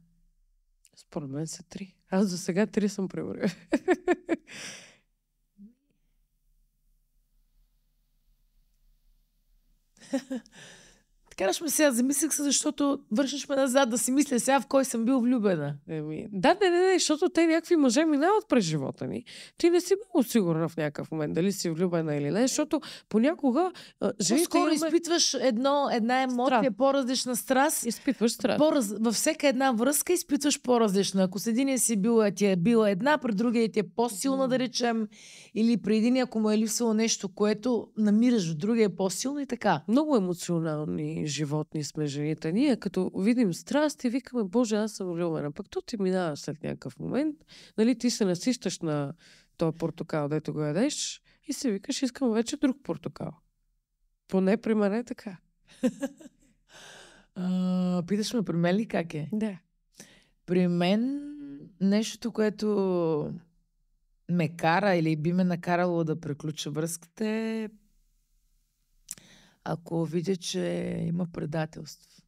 Според мен са три. Аз за сега три съм ha. Караш ме сега, замислих се, защото вършиш ме назад да си мисля сега в кой съм бил влюбена. Еми, да, не, не, не, защото те някакви мъже минават през живота ни. Ти не си много сигурна в някакъв момент дали си влюбена или не, защото понякога жените Скоро имаме... изпитваш едно, една емоция, страст. по-различна страст. Изпитваш страст. По-раз... Във всяка една връзка изпитваш по-различна. Ако с един си била, ти е била една, при другия ти е по-силна, да речем, или при един, ако му е липсвало нещо, което намираш в другия е по-силно и така. Много емоционални животни сме жените. Ние като видим страсти, викаме, Боже, аз съм влюбена. Пък то ти минава след някакъв момент. Нали, ти се насищаш на този портокал, дето го ядеш и се викаш, искам вече друг портокал. Поне при мен е така. а, питаш ме при мен ли как е? Да. При мен нещото, което ме кара или би ме накарало да преключа връзката е ако видя, че има предателство.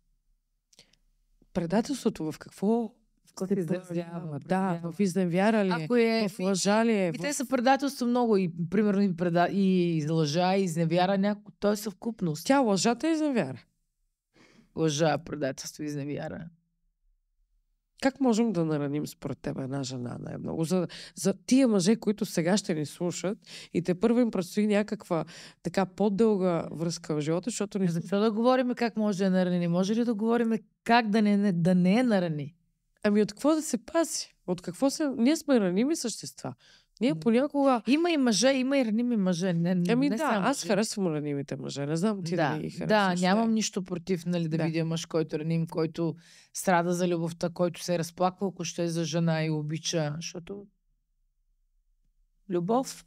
Предателството в какво В изразява? Да, в изневяра ли? Е? Ако е, в лъжа ли е? И, в... те са предателство много. И, примерно, и, преда... и лъжа, и изневяра. Няко... Той е съвкупност. Тя лъжата е изневяра. Лъжа, предателство, изневяра. Как можем да нараним според теб една жена най-много? За, за тия мъже, които сега ще ни слушат и те първо им предстои някаква така по-дълга връзка в живота, защото... не Защо да говорим как може да е нарани? Може ли да говорим как да не, да не е нарани? Ами от какво да се пази? От какво се... Ние сме раними същества. Ние понякога. Има и мъже, има и раними мъже. Не, ами не да, само, аз харесвам ранимите мъже. Не знам ти да, да ги харесваш. Да, нямам нищо против нали, да, да видя мъж, който е раним, който страда за любовта, който се е разплаква, ако ще е за жена и обича. Защото любов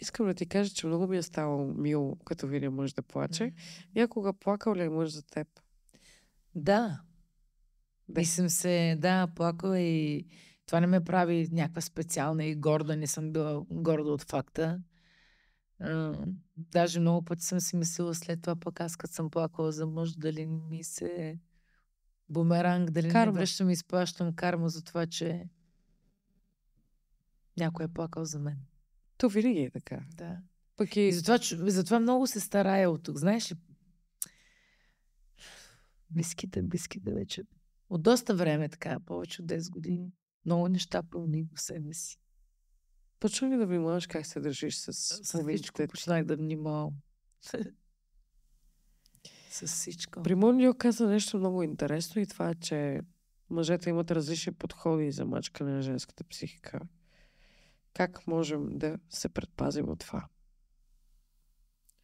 Искам да ти кажа, че много ми е стало мило, като видя мъж да плаче. Mm-hmm. Някога плакал ли е мъж за теб? Да. Бе. Мислим се, да, плакал и това не ме прави някаква специална и горда. Не съм била горда от факта. Даже много пъти съм си мислила след това, пък аз като съм плакала за мъж, дали ми се бумеранг, дали Карма. не връщам и изплащам карма за това, че някой е плакал за мен. То винаги е така. Да. Пък и... и затова, затова много се старая от тук. Знаеш ли, Биските, близките вече. От доста време така, повече от 10 години много неща пълни в себе си. Почва ли да внимаваш как се държиш с, с всичко? Починай да внимавам. с всичко. Примоннио каза нещо много интересно и това е, че мъжете имат различни подходи за мачкане на женската психика. Как можем да се предпазим от това?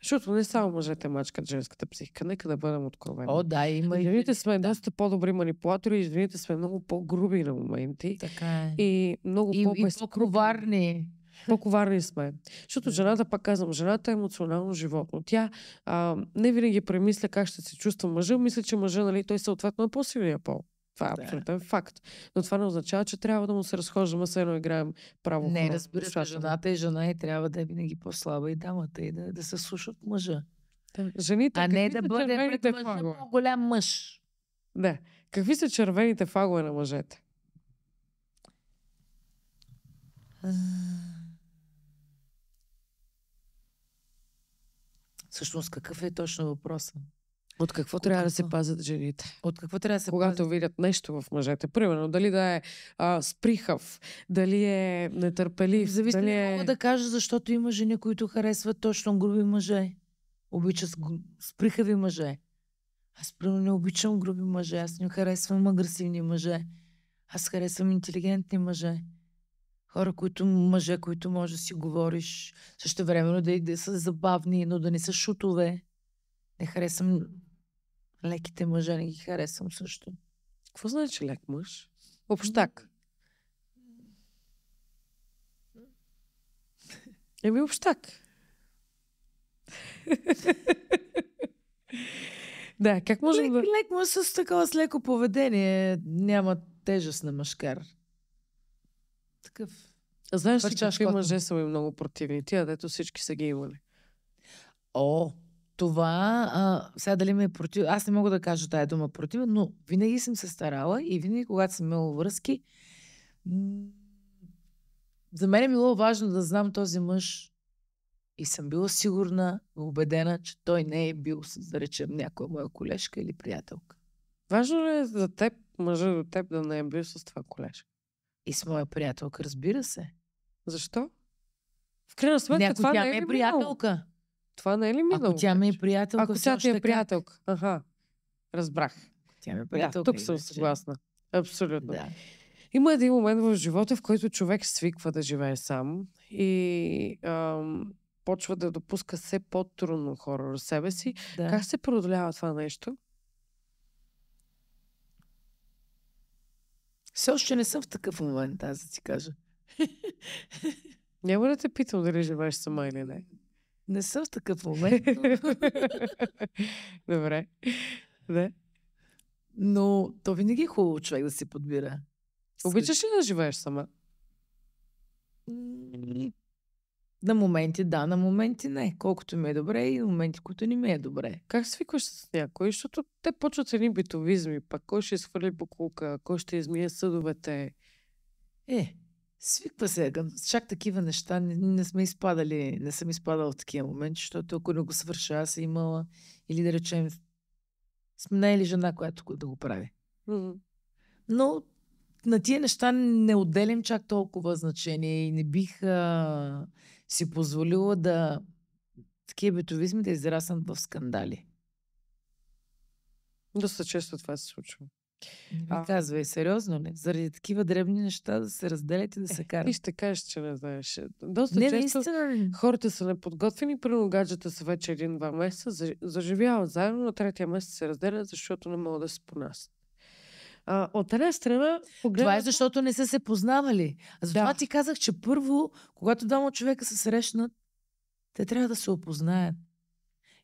Защото не само мъжете мачкат женската психика, нека да бъдем откровени. О, да, има и... Жените сме да. доста по-добри манипулатори, и жените сме много по-груби на моменти. Така е. И много и, по-пес... и по-коварни. По-коварни сме. Защото жената, пак казвам, жената е емоционално животно. Тя а, не винаги премисля как ще се чувства мъжа. Мисля, че мъжа, нали, той съответно е по-силния пол. Това е да. абсолютен факт. Но това не означава, че трябва да му се разхождаме, с едно играем право. Не, разбира се, жената е жена и трябва да е винаги по-слаба и дамата и да, да се слушат мъжа. Да. Жените, а не да бъде пред мъжа по-голям мъж. Да. Какви са червените фагове на мъжете? Всъщност, какъв е точно въпросът? От какво От трябва какво? да се пазят жените? От какво трябва да се Когато пазят? видят нещо в мъжете, примерно, дали да е а, сприхав, дали е нетърпелив. Зависи дали е... мога да кажа, защото има жени, които харесват точно груби мъже. Обичат сприхави мъже. Аз примерно не обичам груби мъже, аз не харесвам агресивни мъже. Аз харесвам интелигентни мъже. Хора, които, мъже, които може да си говориш, също времено да, да са забавни, но да не са шутове. Не харесвам Леките мъже не ги харесвам също. Какво значи лек мъж? Общак. Еми общак. да, как може лек, да... Лек мъж с такова с леко поведение няма тежест на мъжкар. Такъв а знаеш ли какви мъже са ми много противни? Тия, дето всички са ги имали. О, това, а, сега дали ми е против, аз не мога да кажа тая дума против, но винаги съм се старала и винаги, когато съм имала връзки, за мен е било важно да знам този мъж и съм била сигурна, убедена, че той не е бил, да речем, някоя моя колежка или приятелка. Важно ли е за теб, мъжа до теб да не е бил с това колежка? И с моя приятелка, разбира се. Защо? В крайна сметка, Някой това тя не е, е приятелка. Това не е ли минало? Е е е Ако тя ми е приятелка, Ако тя ти е приятелка. Как? разбрах. тя ми е приятелка. Да, тук съм съгласна. Абсолютно. Да. Има един момент в живота, в който човек свиква да живее сам и ам, почва да допуска все по-трудно хора за себе си. Да. Как се продолява това нещо? Все още не съм в такъв момент, аз да ти кажа. Няма да те питам дали живееш сама или не. Не съм в такъв момент. Добре. Да. Но то винаги е хубаво човек да си подбира. Обичаш ли да живееш сама? На моменти да, на моменти не. Колкото ми е добре и на моменти, които не ми е добре. Как свикваш с някой? Защото те почват едни битовизми. Пак кой ще изхвърли покулка, кой ще измие съдовете. Е, Свиква се. Чак такива неща не, не сме изпадали, не съм изпадала в такива моменти, защото ако не го свърша, аз съм имала или да речем смена или жена, която да го прави. Mm-hmm. Но на тия неща не отделям чак толкова значение и не бих а, си позволила да такива битовизми да израснат в скандали. Доста често това се случва. Не казвай, е, сериозно ли? Заради такива дребни неща да се разделят и да е, се карат. ще кажеш, че не знаеш. Доста не, често наистина. хората са неподготвени, при гаджета са вече един-два месеца, заживяват заедно, на третия месец се разделят, защото не могат да се понасят. А, от една страна... Погледна... Това е защото не са се познавали. А затова да. ти казах, че първо, когато двама човека се срещнат, те трябва да се опознаят.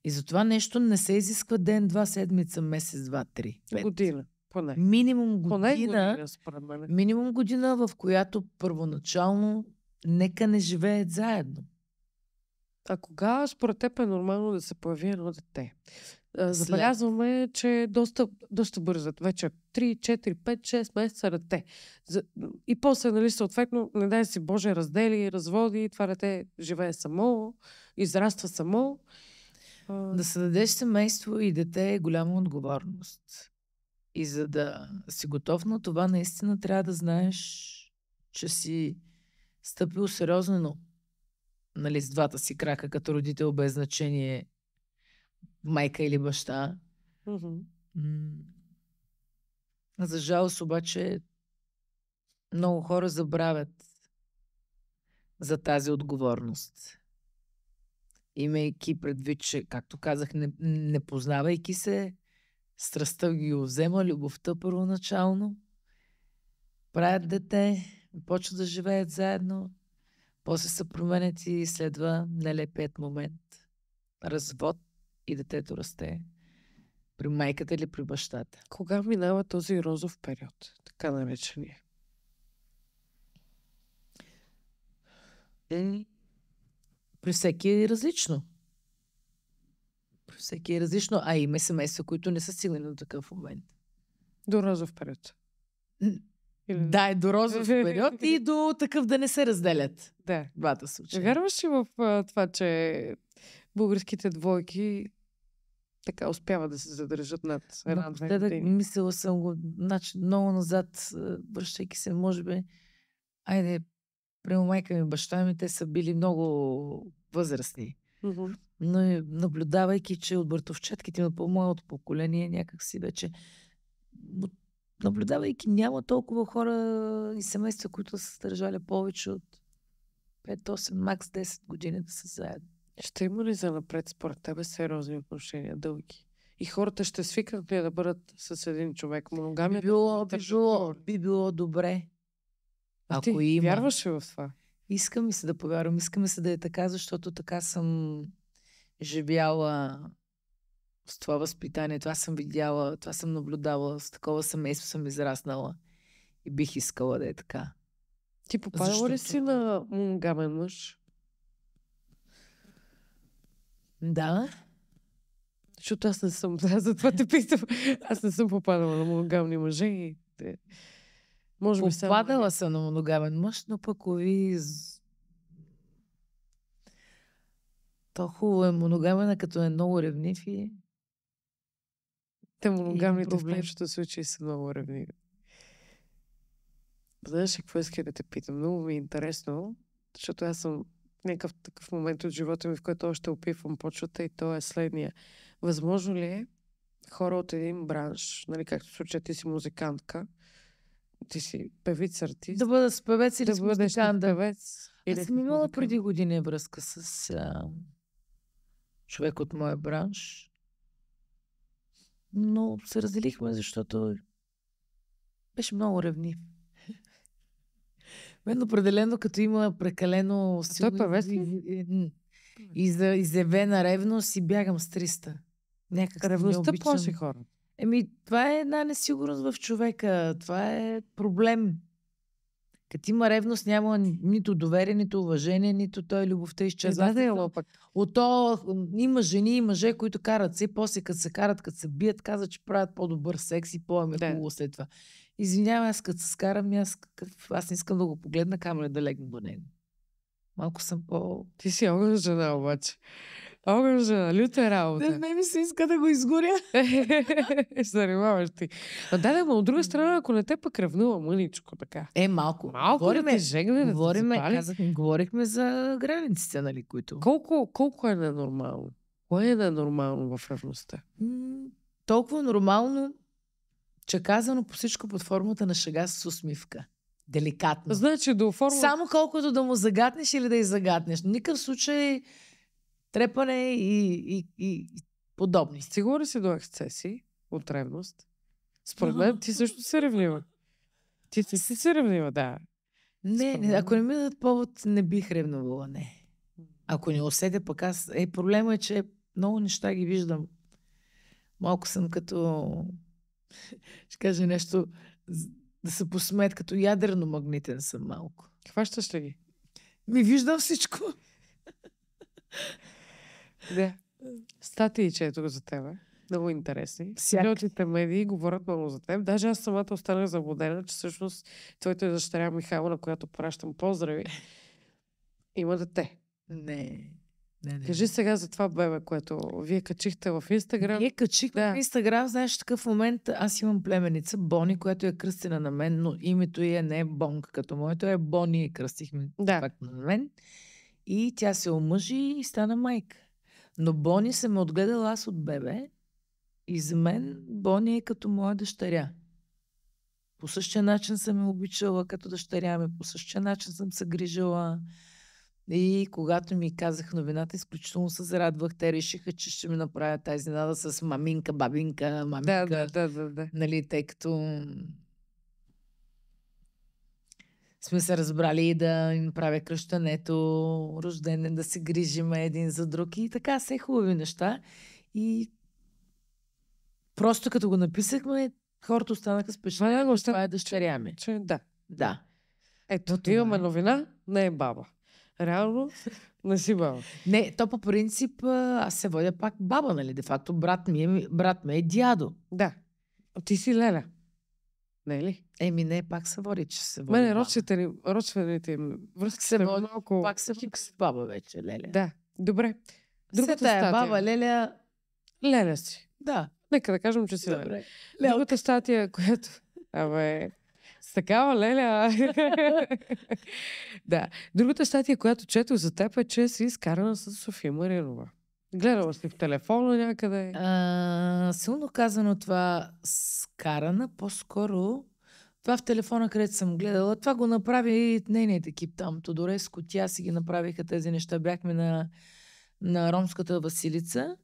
И затова нещо не се изисква ден, два, седмица, месец, два, три. Пет. Година. Поне. Минимум година, Поне година според мен. минимум година, в която първоначално нека не живеят заедно. А кога според теб е нормално да се появи едно дете? Забелязваме, че доста, доста бързо, вече 3, 4, 5, 6 месеца дете. И после, нали, съответно, не дай си Боже, раздели, разводи, това дете живее само, израства само. Да се дадеш семейство и дете е голяма отговорност. И за да си готов на това, наистина трябва да знаеш, че си стъпил сериозно но, нали, с двата си крака като родител без значение майка или баща. Mm-hmm. За жалост обаче много хора забравят за тази отговорност. Имайки предвид, че, както казах, не, не познавайки се, страстта ги е взема, любовта първоначално, правят дете, почват да живеят заедно, после се променят и следва нелепият момент. Развод и детето расте. При майката или при бащата. Кога минава този розов период, така наречения? При всеки е различно всеки е различно, а има семейства, които не са силни до такъв момент. До розов период. Или... Да, е до розов период и до такъв да не се разделят. Да. Двата случая. Вярваш ли в а, това, че българските двойки така успяват да се задържат над една-две да, години? Да, мислила съм го значи, много назад, връщайки се, може би, айде, прямо майка ми, баща ми, те са били много възрастни. Mm-hmm но и наблюдавайки, че от братовчетките на по-моето поколение някакси вече наблюдавайки няма толкова хора и семейства, които са държали повече от 5-8, макс 10 години да са заедно. Ще има ли за напред според тебе сериозни отношения, дълги? И хората ще свикнат ли да бъдат с един човек? Моногами, Би било, би било, би било добре. А ако ти има. вярваш ли в това? Искам и се да повярвам, искам се да е така, защото така съм живяла е, с това възпитание, това съм видяла, това съм наблюдала, с такова семейство съм израснала и бих искала да е така. Ти попадала Защото... ли си на моногамен мъж? Да. Защото аз не съм, аз това те питам. Аз не съм попадала на моногамни мъже и... Може би попадала съм на моногамен мъж, но пък ови То хубаво е моногамена, като е много ревнив и... Те моногамните в повечето случаи са много ревниви. Знаеш какво иска да те питам? Много ми е интересно, защото аз съм някакъв такъв момент от живота ми, в който още опивам почвата и то е следния. Възможно ли е хора от един бранш, нали, както в случая ти си музикантка, ти си певица артист. Да бъда с певец или да с бъдеш музикант. Да. Певец, аз съм имала преди години връзка с а, човек от моя бранш, но се разделихме, защото беше много ревнив. Мен определено, като има прекалено силно... И певец изявена ревност и бягам с 300. Някак Ревността плаши хората. Еми, това е една несигурност в човека. Това е проблем. Като има ревност, няма нито доверие, нито уважение, нито той любовта изчезва. Да, да От то има жени и мъже, които карат се, после като се карат, като се бият, казват, че правят по-добър секс и по-ами да. хубаво след това. Извинявай, аз като се скарам, аз, като... аз не искам да го погледна камера да легна до него. Малко съм по... Ти си огън жена обаче. Огъжа, люта работа. Да, не ми се иска да го изгоря. занимаваш ти. Но да, да, но от друга страна, ако не те пък ревнува мъничко така. Е, малко. Малко говориме, да те жегне, да говориме, казах, говорихме за границите, нали, които... Колко, колко е ненормално? Кое е ненормално в ревността? толкова нормално, че казано по всичко под формата на шега с усмивка. Деликатно. Значи до оформя... Само колкото да му загатнеш или да й Никакъв случай трепане и, и, и подобни. Сигурен си до ексцеси от ревност. Според мен ти също се ревнива. Ти си си, се ревнива, да. Не, не, ако не ми дадат повод, не бих ревнувала, не. Ако не усетя, пък аз... Е, проблема е, че много неща ги виждам. Малко съм като... Ще кажа нещо да се посмеят, като ядерно магнитен съм малко. Хващаш ли ги? Ми виждам всичко. Да. Е, статии тук за тебе. Много интересни. Всяките медии говорят много за теб. Даже аз самата останах заблудена, че всъщност твоето е дъщеря Михайла, на която пращам поздрави, има дете. Не. Не, не. Кажи сега за това бебе, което вие качихте в Инстаграм. Вие качихме да. в Инстаграм, знаеш, такъв момент аз имам племеница Бони, която е кръстена на мен, но името ѝ е не е Бонг като моето, е Бони и кръстихме да. пак на мен. И тя се омъжи и стана майка. Но Бони съм отгледала аз от бебе и за мен Бони е като моя дъщеря. По същия начин съм я обичала като дъщеря ми, по същия начин съм се грижала. И когато ми казах новината, изключително се зарадвах. Те решиха, че ще ми направят тази нада с маминка, бабинка, маминка. Да, да, да, да. да. Нали, тъй като сме се разбрали да им правя кръщането, рождене, да се грижиме един за друг и така се хубави неща. И просто като го написахме, хората останаха с впечатление, ще... това е дъщеря ми. Че, да. Да. Ето, ти имаме е. новина, не е баба. Реално не си баба. Не, то по принцип аз се водя пак баба, нали? Де факто брат ми е, брат ми е дядо. Да. Ти си Леля. Е ли? Еми не, пак се води, че се води. Мене родчите ни, рочвените им връзки се води, малко... Пак се води с баба вече, Леля. Да, добре. Другата Сета е статия. Е баба Леля... Леля си. Да. Нека да кажем, че си Добре. Леля. Другата статия, която... Абе, с такава леля. да. Другата статия, която чето за теб е, че си изкарана с София Маринова. Гледала си в телефона някъде? А, силно казано това скарана, по-скоро това в телефона, където съм гледала, това го направи и нейният екип там. Тодореско, тя си ги направиха тези неща. Бяхме на, на Ромската Василица,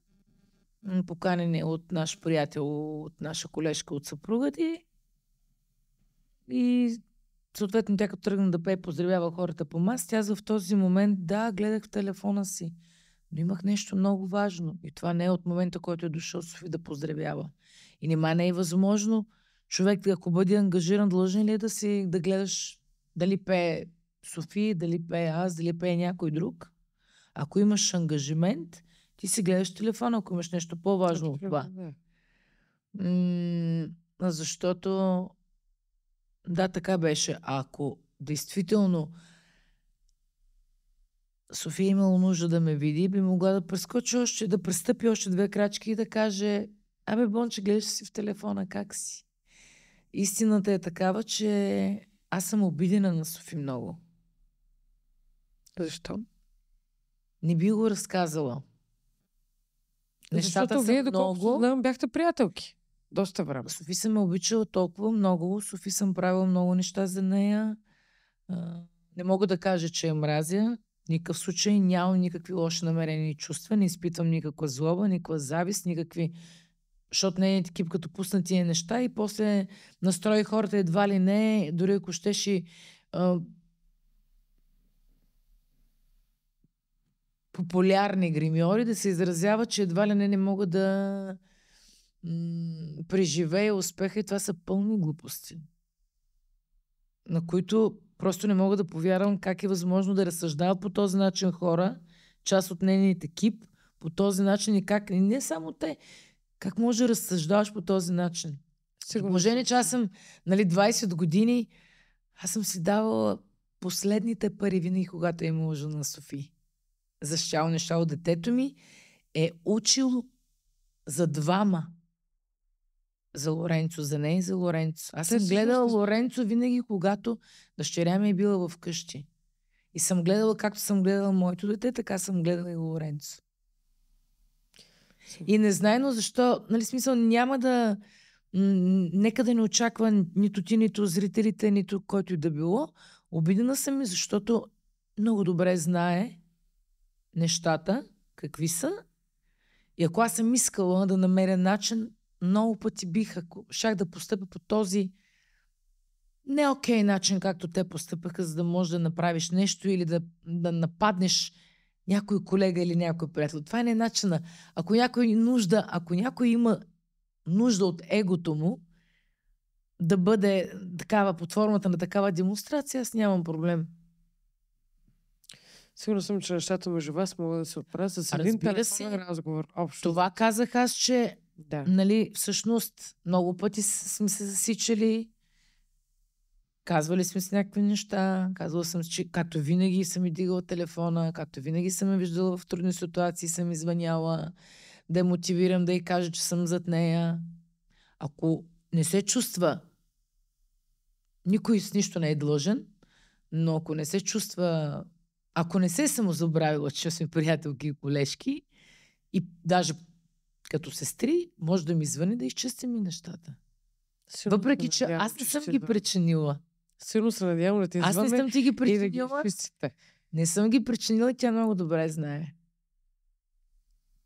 поканени от наш приятел, от наша колежка, от съпруга ти. И съответно тя като тръгна да пее, поздравява хората по мас, тя за в този момент, да, гледах в телефона си. Но имах нещо много важно и това не е от момента, който е дошъл Софи да поздравява. И нема не е възможно човек, ако бъде ангажиран, длъжен ли е да си да гледаш дали пее Софи, дали пее аз, дали пее някой друг. Ако имаш ангажимент, ти си гледаш телефона, ако имаш нещо по-важно от това. М- защото да, така беше. Ако действително София имала нужда да ме види, би могла да прескочи още, да престъпи още две крачки и да каже Абе, Бонче, гледаш си в телефона, как си? Истината е такава, че аз съм обидена на Софи много. Защо? Не би го разказала. Нещата Защото вие, вие, много... знам, бяхте приятелки. Доста време. Софи съм ме обичала толкова много. Софи съм правила много неща за нея. Не мога да кажа, че я мразя никакъв случай нямам никакви лоши намерения и чувства, не изпитвам никаква злоба, никаква завист, никакви... Защото е екип като пуснати е неща и после настрои хората едва ли не, дори ако щеше а... популярни гримьори да се изразява, че едва ли не не мога да м- преживея успеха и това са пълни глупости на които Просто не мога да повярвам как е възможно да разсъждават по този начин хора, част от нейният екип, по този начин и как. И не само те. Как може да разсъждаваш по този начин? Сигурно. Положение, че аз съм нали, 20 години, аз съм си давала последните пари винаги, когато е имала жена Софи. Защало неща от детето ми е учил за двама за Лоренцо, за нея и за Лоренцо. Аз съм гледала Лоренцо винаги, когато дъщеря ми е била в къщи. И съм гледала, както съм гледала моето дете, така съм гледала и Лоренцо. И незнайно защо, нали смисъл, няма да... нека да не очаква нито ти, нито зрителите, нито който и да било. Обидена съм и защото много добре знае нещата, какви са. И ако аз съм искала да намеря начин много пъти бих, ако щях да постъпя по този не окей okay начин, както те постъпаха, за да можеш да направиш нещо или да, да нападнеш някой колега или някой приятел. Това не е начина. Ако някой нужда, ако някой има нужда от егото му, да бъде такава, под формата на такава демонстрация, аз нямам проблем. Сигурно съм, че нещата между вас могат да се отправят с един телефонен разговор. Общо. Това казах аз, че да. Нали, всъщност, много пъти сме се засичали, казвали сме с някакви неща, казвала съм, че както винаги съм и дигала телефона, както винаги съм я виждала в трудни ситуации, съм извъняла, да я мотивирам, да й кажа, че съм зад нея. Ако не се чувства, никой с нищо не е длъжен, но ако не се чувства, ако не се е самозабравила, че сме приятелки и колежки, и даже като сестри, може да ми звъни да изчистим и нещата. Сигурно Въпреки, че надявам, аз не съм ги причинила. Сигурно се надявам да ти Аз не съм ти ги причинила. Да ги не съм ги причинила и тя много добре знае.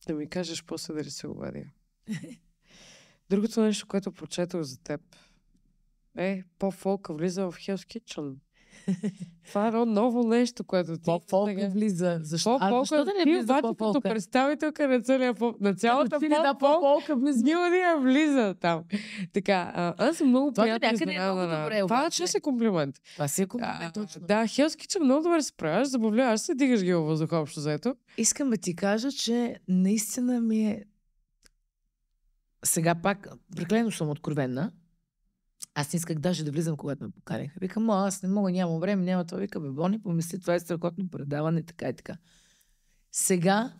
Да ми кажеш после да ли се обадя. Другото нещо, което прочетох за теб е по-фолка влиза в Hell's Kitchen. Това е едно ново нещо, което ти... Поп-фолк сега... влиза. Защо? а, защо да не ти влиза обаче като представителка на, целия на цялата да, поп-фолка влиза. Няма да я влиза там. Така, а, аз съм много Това приятно е изненадана. Е много добре, Това е че си комплимент. Това си е комплимент, а, точно. Да, Хелски, че много добре се правяш, забавляваш се, дигаш ги във въздуха общо заето. Искам да ти кажа, че наистина ми е сега пак, преклено съм откровенна, аз не исках даже да влизам, когато ме поканиха. Викам, аз не мога, нямам време, няма това. Вика, бе, Бони, помисли, това е страхотно предаване, така и така. Сега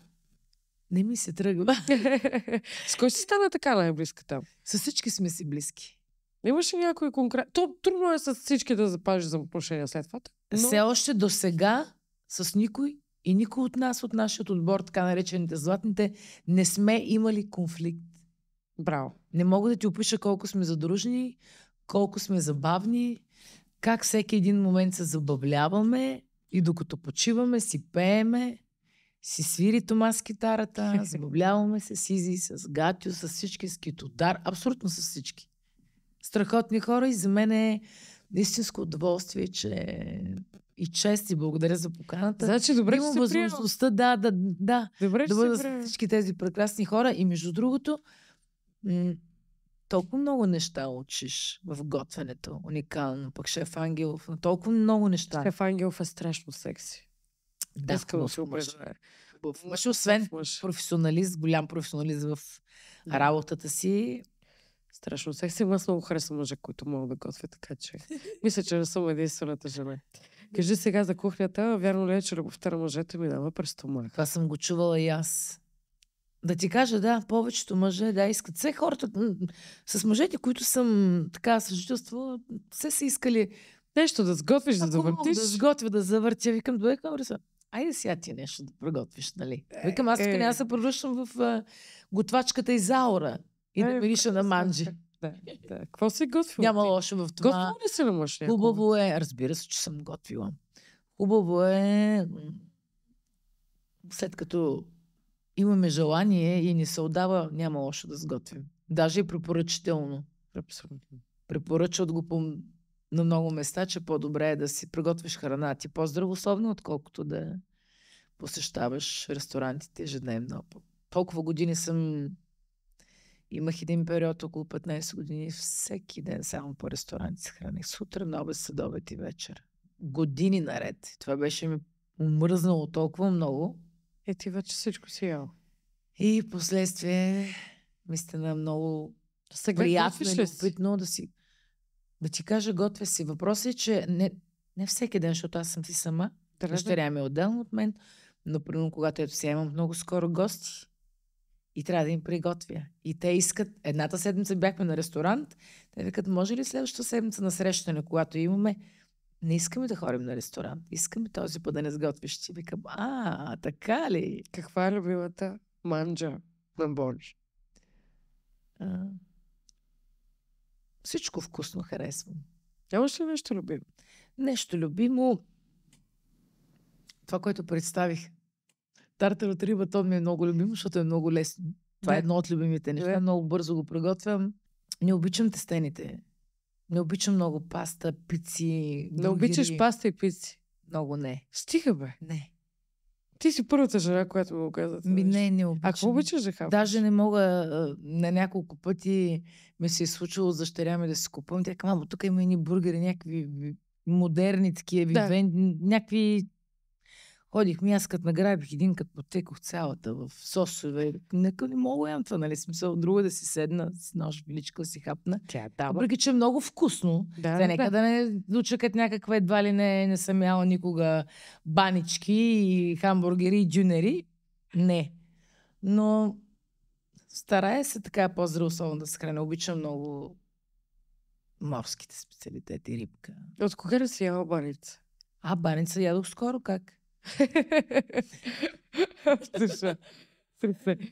не ми се тръгва. с кой си стана така най-близка там? С всички сме си близки. Имаш ли някой конкрет. То трудно е с всички да запазиш взаимоотношения след това. Но... Все още до сега с никой и никой от нас, от нашия отбор, така наречените златните, не сме имали конфликт. Браво. Не мога да ти опиша колко сме задружни, колко сме забавни, как всеки един момент се забавляваме и докато почиваме, си пееме, си свири Тома с китарата, забавляваме се с Изи, с Гатю, с всички, с Китодар, абсолютно с всички. Страхотни хора и за мен е истинско удоволствие, че и чест и благодаря за поканата. Значи, добре, Имам възможността, да, да, да, добре, да бъда с всички тези прекрасни хора. И между другото, толкова много неща учиш в готвенето. Уникално. Пък Шеф Ангелов. На толкова много неща. Шеф Ангелов е страшно секси. Да, Искам да се определя. Мъж, освен мъж. професионалист, голям професионалист в работата си, Страшно секси, но аз много харесвам мъже, които могат да готвят, така че мисля, че не съм единствената жена. Кажи сега за кухнята, вярно ли е, че любовта на мъжете дава през стомаха? Това съм го чувала и аз. Да ти кажа, да, повечето мъже, да, искат. Все хората, с мъжете, които съм така съжителствала, все са искали нещо да сготвиш, да завъртиш. Да сготвя, да завъртя. Викам, добре, са. айде сега ти е нещо да приготвиш, нали? Е, викам, аз тук е... няма се превръщам в а, готвачката из аура и да е, мириша на манджи. Да, да. Какво си готвила? Няма лошо в това. Готвил ли си на мъж? Хубаво е, разбира се, че съм готвила. Хубаво е, след като имаме желание и ни се отдава, няма лошо да сготвим. Даже и препоръчително. Абсолютно. Препоръчват го по, на много места, че по-добре е да си приготвиш храна ти по-здравословно, отколкото да посещаваш ресторантите ежедневно. Толкова години съм... Имах един период, около 15 години, всеки ден само по ресторанти се храних. Сутра нове, съдобед и вечер. Години наред. Това беше ми умръзнало толкова много, е, ти вече всичко си ял. И последствие ми стана много Сега приятно и опитно да си... Да ти кажа, готвя си. Въпросът е, че не, не всеки ден, защото аз съм си сама. Дъщеря ми е отделно от мен. Но, примерно, когато ето си, имам много скоро гости и трябва да им приготвя. И те искат, едната седмица бяхме на ресторант, те викат, може ли следващата седмица на срещане, когато имаме, не искаме да ходим на ресторант. Искаме този път да не сготвиш. Ти викам, а, така ли? Каква е любимата манджа на Бонж? А, всичко вкусно харесвам. Нямаш ли нещо любимо? Нещо любимо. Това, което представих. Тартар от риба, то ми е много любимо, защото е много лесно. Това е едно от любимите неща. Много бързо го приготвям. Не обичам тестените. Не обичам много паста, пици. Не обичаш паста и пици? Много не. Стига бе. Не. Ти си първата жена, която го каза. Ми, не, не обичам. Ако обичаш да хапваш? Даже не мога. На няколко пъти ми се е случило дъщеря ми да си купувам. Тя казва, тук има и ни бургери, някакви модерни такива, да. някакви Ходихме, аз като награбих един, като потекох цялата в сосове. Нека не мога ям това, нали? Смисъл, друга е да си седна с нож виличка, си хапна. Тя дава. Е Въпреки, че е много вкусно. Да, Те, нека да, да не дочакат някаква едва ли не, не съм яла никога банички и хамбургери и дюнери. Не. Но старая се така по-здравословно да се храня. Обичам много морските специалитети, рибка. От кога да си яла баница? А, баница ядох скоро, как? Страшно.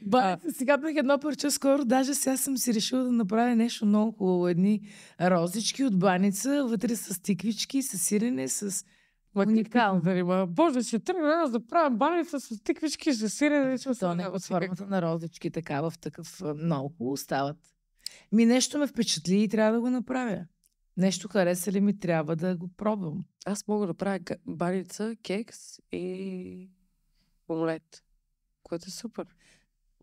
Ба, сега бях едно парче скоро, даже сега съм си решила да направя нещо много хубаво. Едни розички от баница, вътре с тиквички, с сирене, с... Уникално. Да нали, има. Боже, ще тръгна аз да правя баница с тиквички, с сирене. С... Ами, то не от формата на розички, така в такъв много хубаво стават. Ми нещо ме впечатли и трябва да го направя. Нещо хареса ли ми, трябва да го пробвам. Аз мога да правя баница, кекс и омлет, което е супер.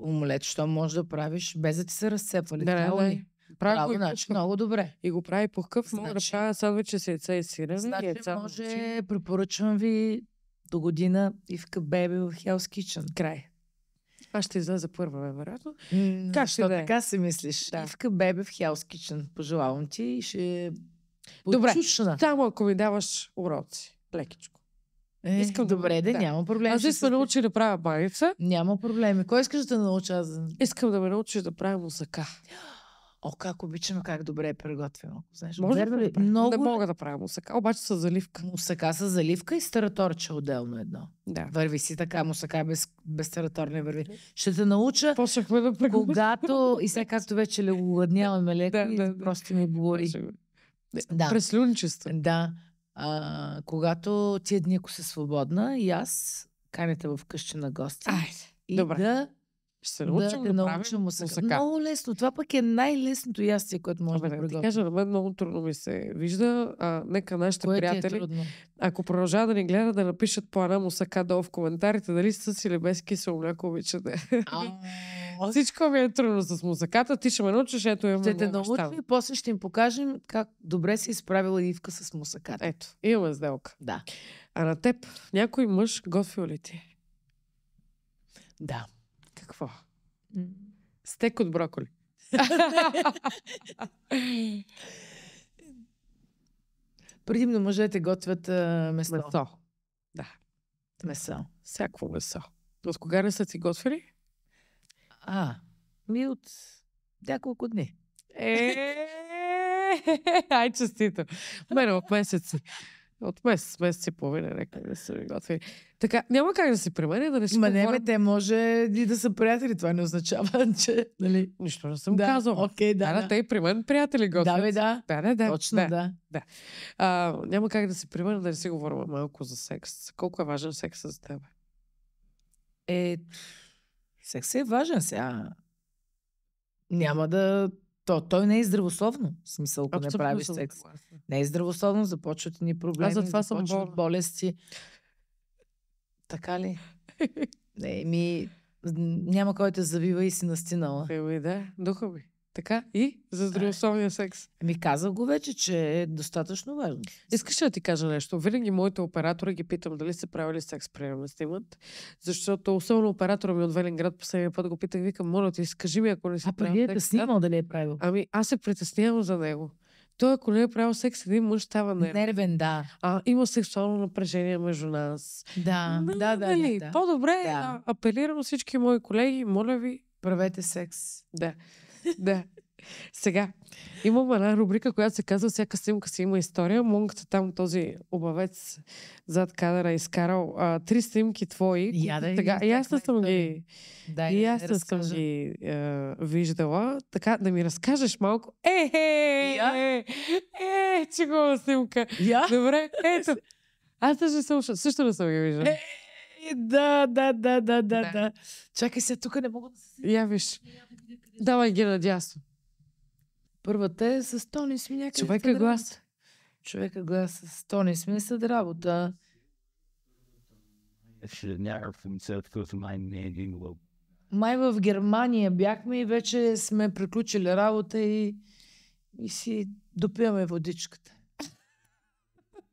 Омлет, що можеш да правиш, без да ти се разцепвали. Да, да, да. Прави Право, го значи, много добре. И го прави по значи, мога да значи правя сандвичи с яйца и сирен. Значи, яйца, може, препоръчвам ви до година и в Бебе в Hell's Kitchen. Край. Аз ще излезе първа, вероятно. как ще да е? така си мислиш? Да. Ивка Бебе в Хелс Кичен, Пожелавам ти и ще... Добре, Почушна. само ако ми даваш уроци. Лекичко. Е, Искам добре, да, да, няма проблем. Аз искам да научи да правя баница. Няма проблеми. Кой искаш да науча? Искам да ме научиш да правя музака. О, как обичам, как добре е приготвено. Знаеш, Може да, ли? Много... Не мога да правя мусака, обаче с заливка. Мусака с заливка и стараторче отделно едно. Да. Върви си така, мусака без, без старатор не върви. Ще те науча, Почнахме да приготвим. когато и сега както вече ле огладняваме леко да, да, просто ми говори. Да. Преслюнчество. Да. А, когато тия дни, ако си свободна, и аз канете в къща на гости. Ай, И Добре. да ще се научим да, да правим научим мусака. Много лесно. Това пък е най-лесното ястие, което може Абе, да приготвим. Да кажа, на мен много трудно ми се вижда. А, нека нашите Кое е приятели, е ако продължават да ни гледат, да напишат по една мусака долу в коментарите, дали си или без кисело мляко обичате. Всичко ми е трудно с мусаката. Ти ще ме научиш, ето имаме Ще те научим и после ще им покажем как добре се изправила Ивка с мусаката. Ето, имаме сделка. Да. А на теб, някой мъж готвил ли ти? Да какво? Стек от броколи. Предимно мъжете готвят а, месо. месо. Да. Месо. Всяко месо. От кога не са ти готвили? А, ми от няколко дни. Е, ай, честито. Мен от месеци. От месец, месец и половина, нека да се готвили. Така, няма как да се премери, да не си Ма не, бе, те може и да са приятели. Това не означава, че... Нали? Нищо не съм да, казал. Окей, да, да, да. те и при мен приятели готвят. Да, бе, да. Да, да, да. Точно, да. да. да. А, няма как да се примеря, да не си говорим малко за секс. Колко е важен секс за теб? Е, секс е важен сега. Няма да то, той не е здравословно, в смисъл, ако не правиш секс. Не е здравословно, започват ни проблеми, Аз за това започват съм болести. Така ли? не, ми, няма кой те завива и си настинала. Еми да, е. духа ми. Така и за е. здравословния секс. Ами казах го вече, че е достатъчно важно. Искаш да ти кажа нещо? Винаги моите оператори ги питам дали са правили секс при снимат, защото особено оператора ми от Велинград последния път го питах, викам, моля ти, скажи ми, ако не си А преди е да снимал дали е правил? Ами аз се притеснявам за него. Той, ако не е правил секс, един мъж става нервен. Нервен, да. А, има сексуално напрежение между нас. Да, Но, нали? да, да, нали, да, да. По-добре да. апелирам всички мои колеги, моля ви. Правете секс. Да да. Сега, имам една рубрика, която се казва Всяка снимка си има история. Монката е там, този обавец зад кадъра, е изкарал а, три снимки твои. Я да тега, и аз не съм ги, да, и аз не съм ги а, виждала. Така, да ми разкажеш малко. Е, е, е, е, е, че го снимка. Я? Добре, ето. Аз даже съм, също не съм ги виждала. Е, е, да, да, да, да, да, да. Чакай се, тук не мога да се... Я виж. Давай ги надясно. Първата е с Тони сме Човека глас. Човека глас с Тони сме Съд работа. Май в Германия бяхме и вече сме приключили работа и, и си допиваме водичката.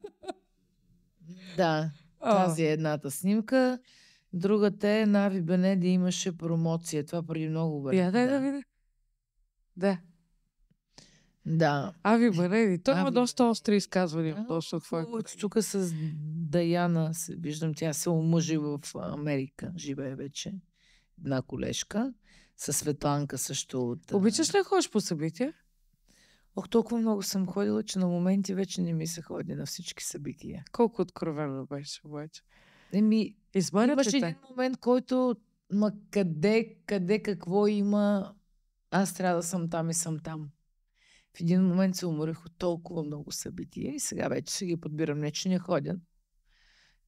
да, тази е едната снимка. Другата е на Ави Бенеди имаше промоция. Това преди много време. Я дай да, да Да. Да. Ави Бенеди. Той има доста остри изказвания. А, точно какво е. Тук с Даяна, се, виждам, тя се омъжи в Америка. Живее вече. Една колежка. Със Светланка също от... Обичаш ли ходиш по събития? Ох, толкова много съм ходила, че на моменти вече не ми се ходи на всички събития. Колко откровено беше обаче. Еми, Измънят имаше един момент, който ма къде, къде, какво има, аз трябва да съм там и съм там. В един момент се уморих от толкова много събития и сега вече ще ги подбирам. Не, че не ходя.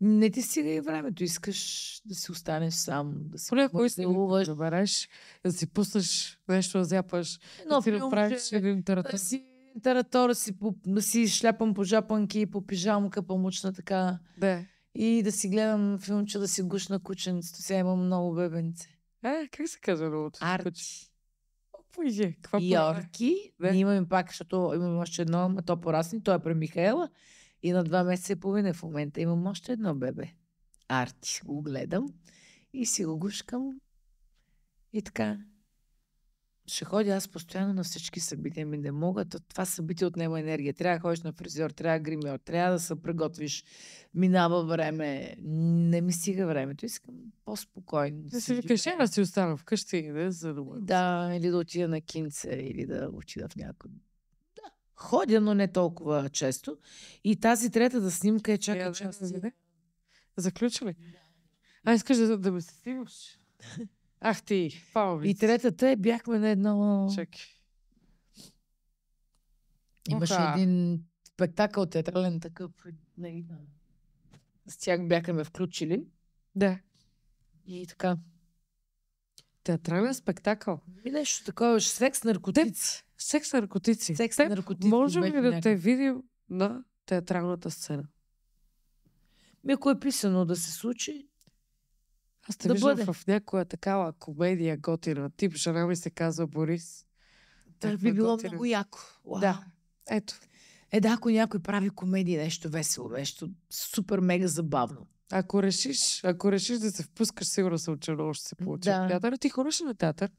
Не ти стига и времето. Искаш да си останеш сам, да си Поля, кой си Да береш, да си пуснеш нещо, да зяпаш, Но, да си направиш един таратор. Да си таратор, си, по, да си шляпам по жапанки, по пижамка, по мучна така. Да и да си гледам филмче, да си гушна кученцето. Сега имам много бебенце. А, как се казва новото? Арчи. Пойде, каква Йорки. Да. Ние имаме пак, защото имаме още едно, ама то порасни, той е при Михаела. И на два месеца и половина е в момента имам още едно бебе. Арти го гледам и си го гушкам. И така ще ходя аз постоянно на всички събития ми, не мога. Това събитие отнема енергия. Трябва да ходиш на фризьор, трябва да гримьор, трябва да се приготвиш. Минава време. Не ми стига времето. Искам по-спокойно. Да си викаш, е, да си остана вкъщи да за да Да, или да отида на кинце, или да отида в някой. Да. Ходя, но не толкова често. И тази да снимка е чакай, Заключи ли? Да. А, искаш да, да ме снимаш? Ах ти, Павлович. И третата е, бяхме на едно... Чеки. Имаше Оха. един спектакъл, театрален такъв. Нали, с тях бяха ме включили. Да. И така. Театрален спектакъл. И нещо такова, секс, наркотици. Теп, секс, наркотици. Секс, наркотици. Можем ли да те видим на театралната сцена? Ми, ако е писано да се случи, аз те да виждам бъде. в някоя такава комедия готина. Тип жена ми се казва Борис. Това би било готина. много яко. Уау. Да. Ето. Е да, ако някой прави комедия, нещо весело, нещо супер мега забавно. Ако решиш, ако решиш да се впускаш, сигурно съм, че много ще се получи. Да. Театър, ти ходиш на театър?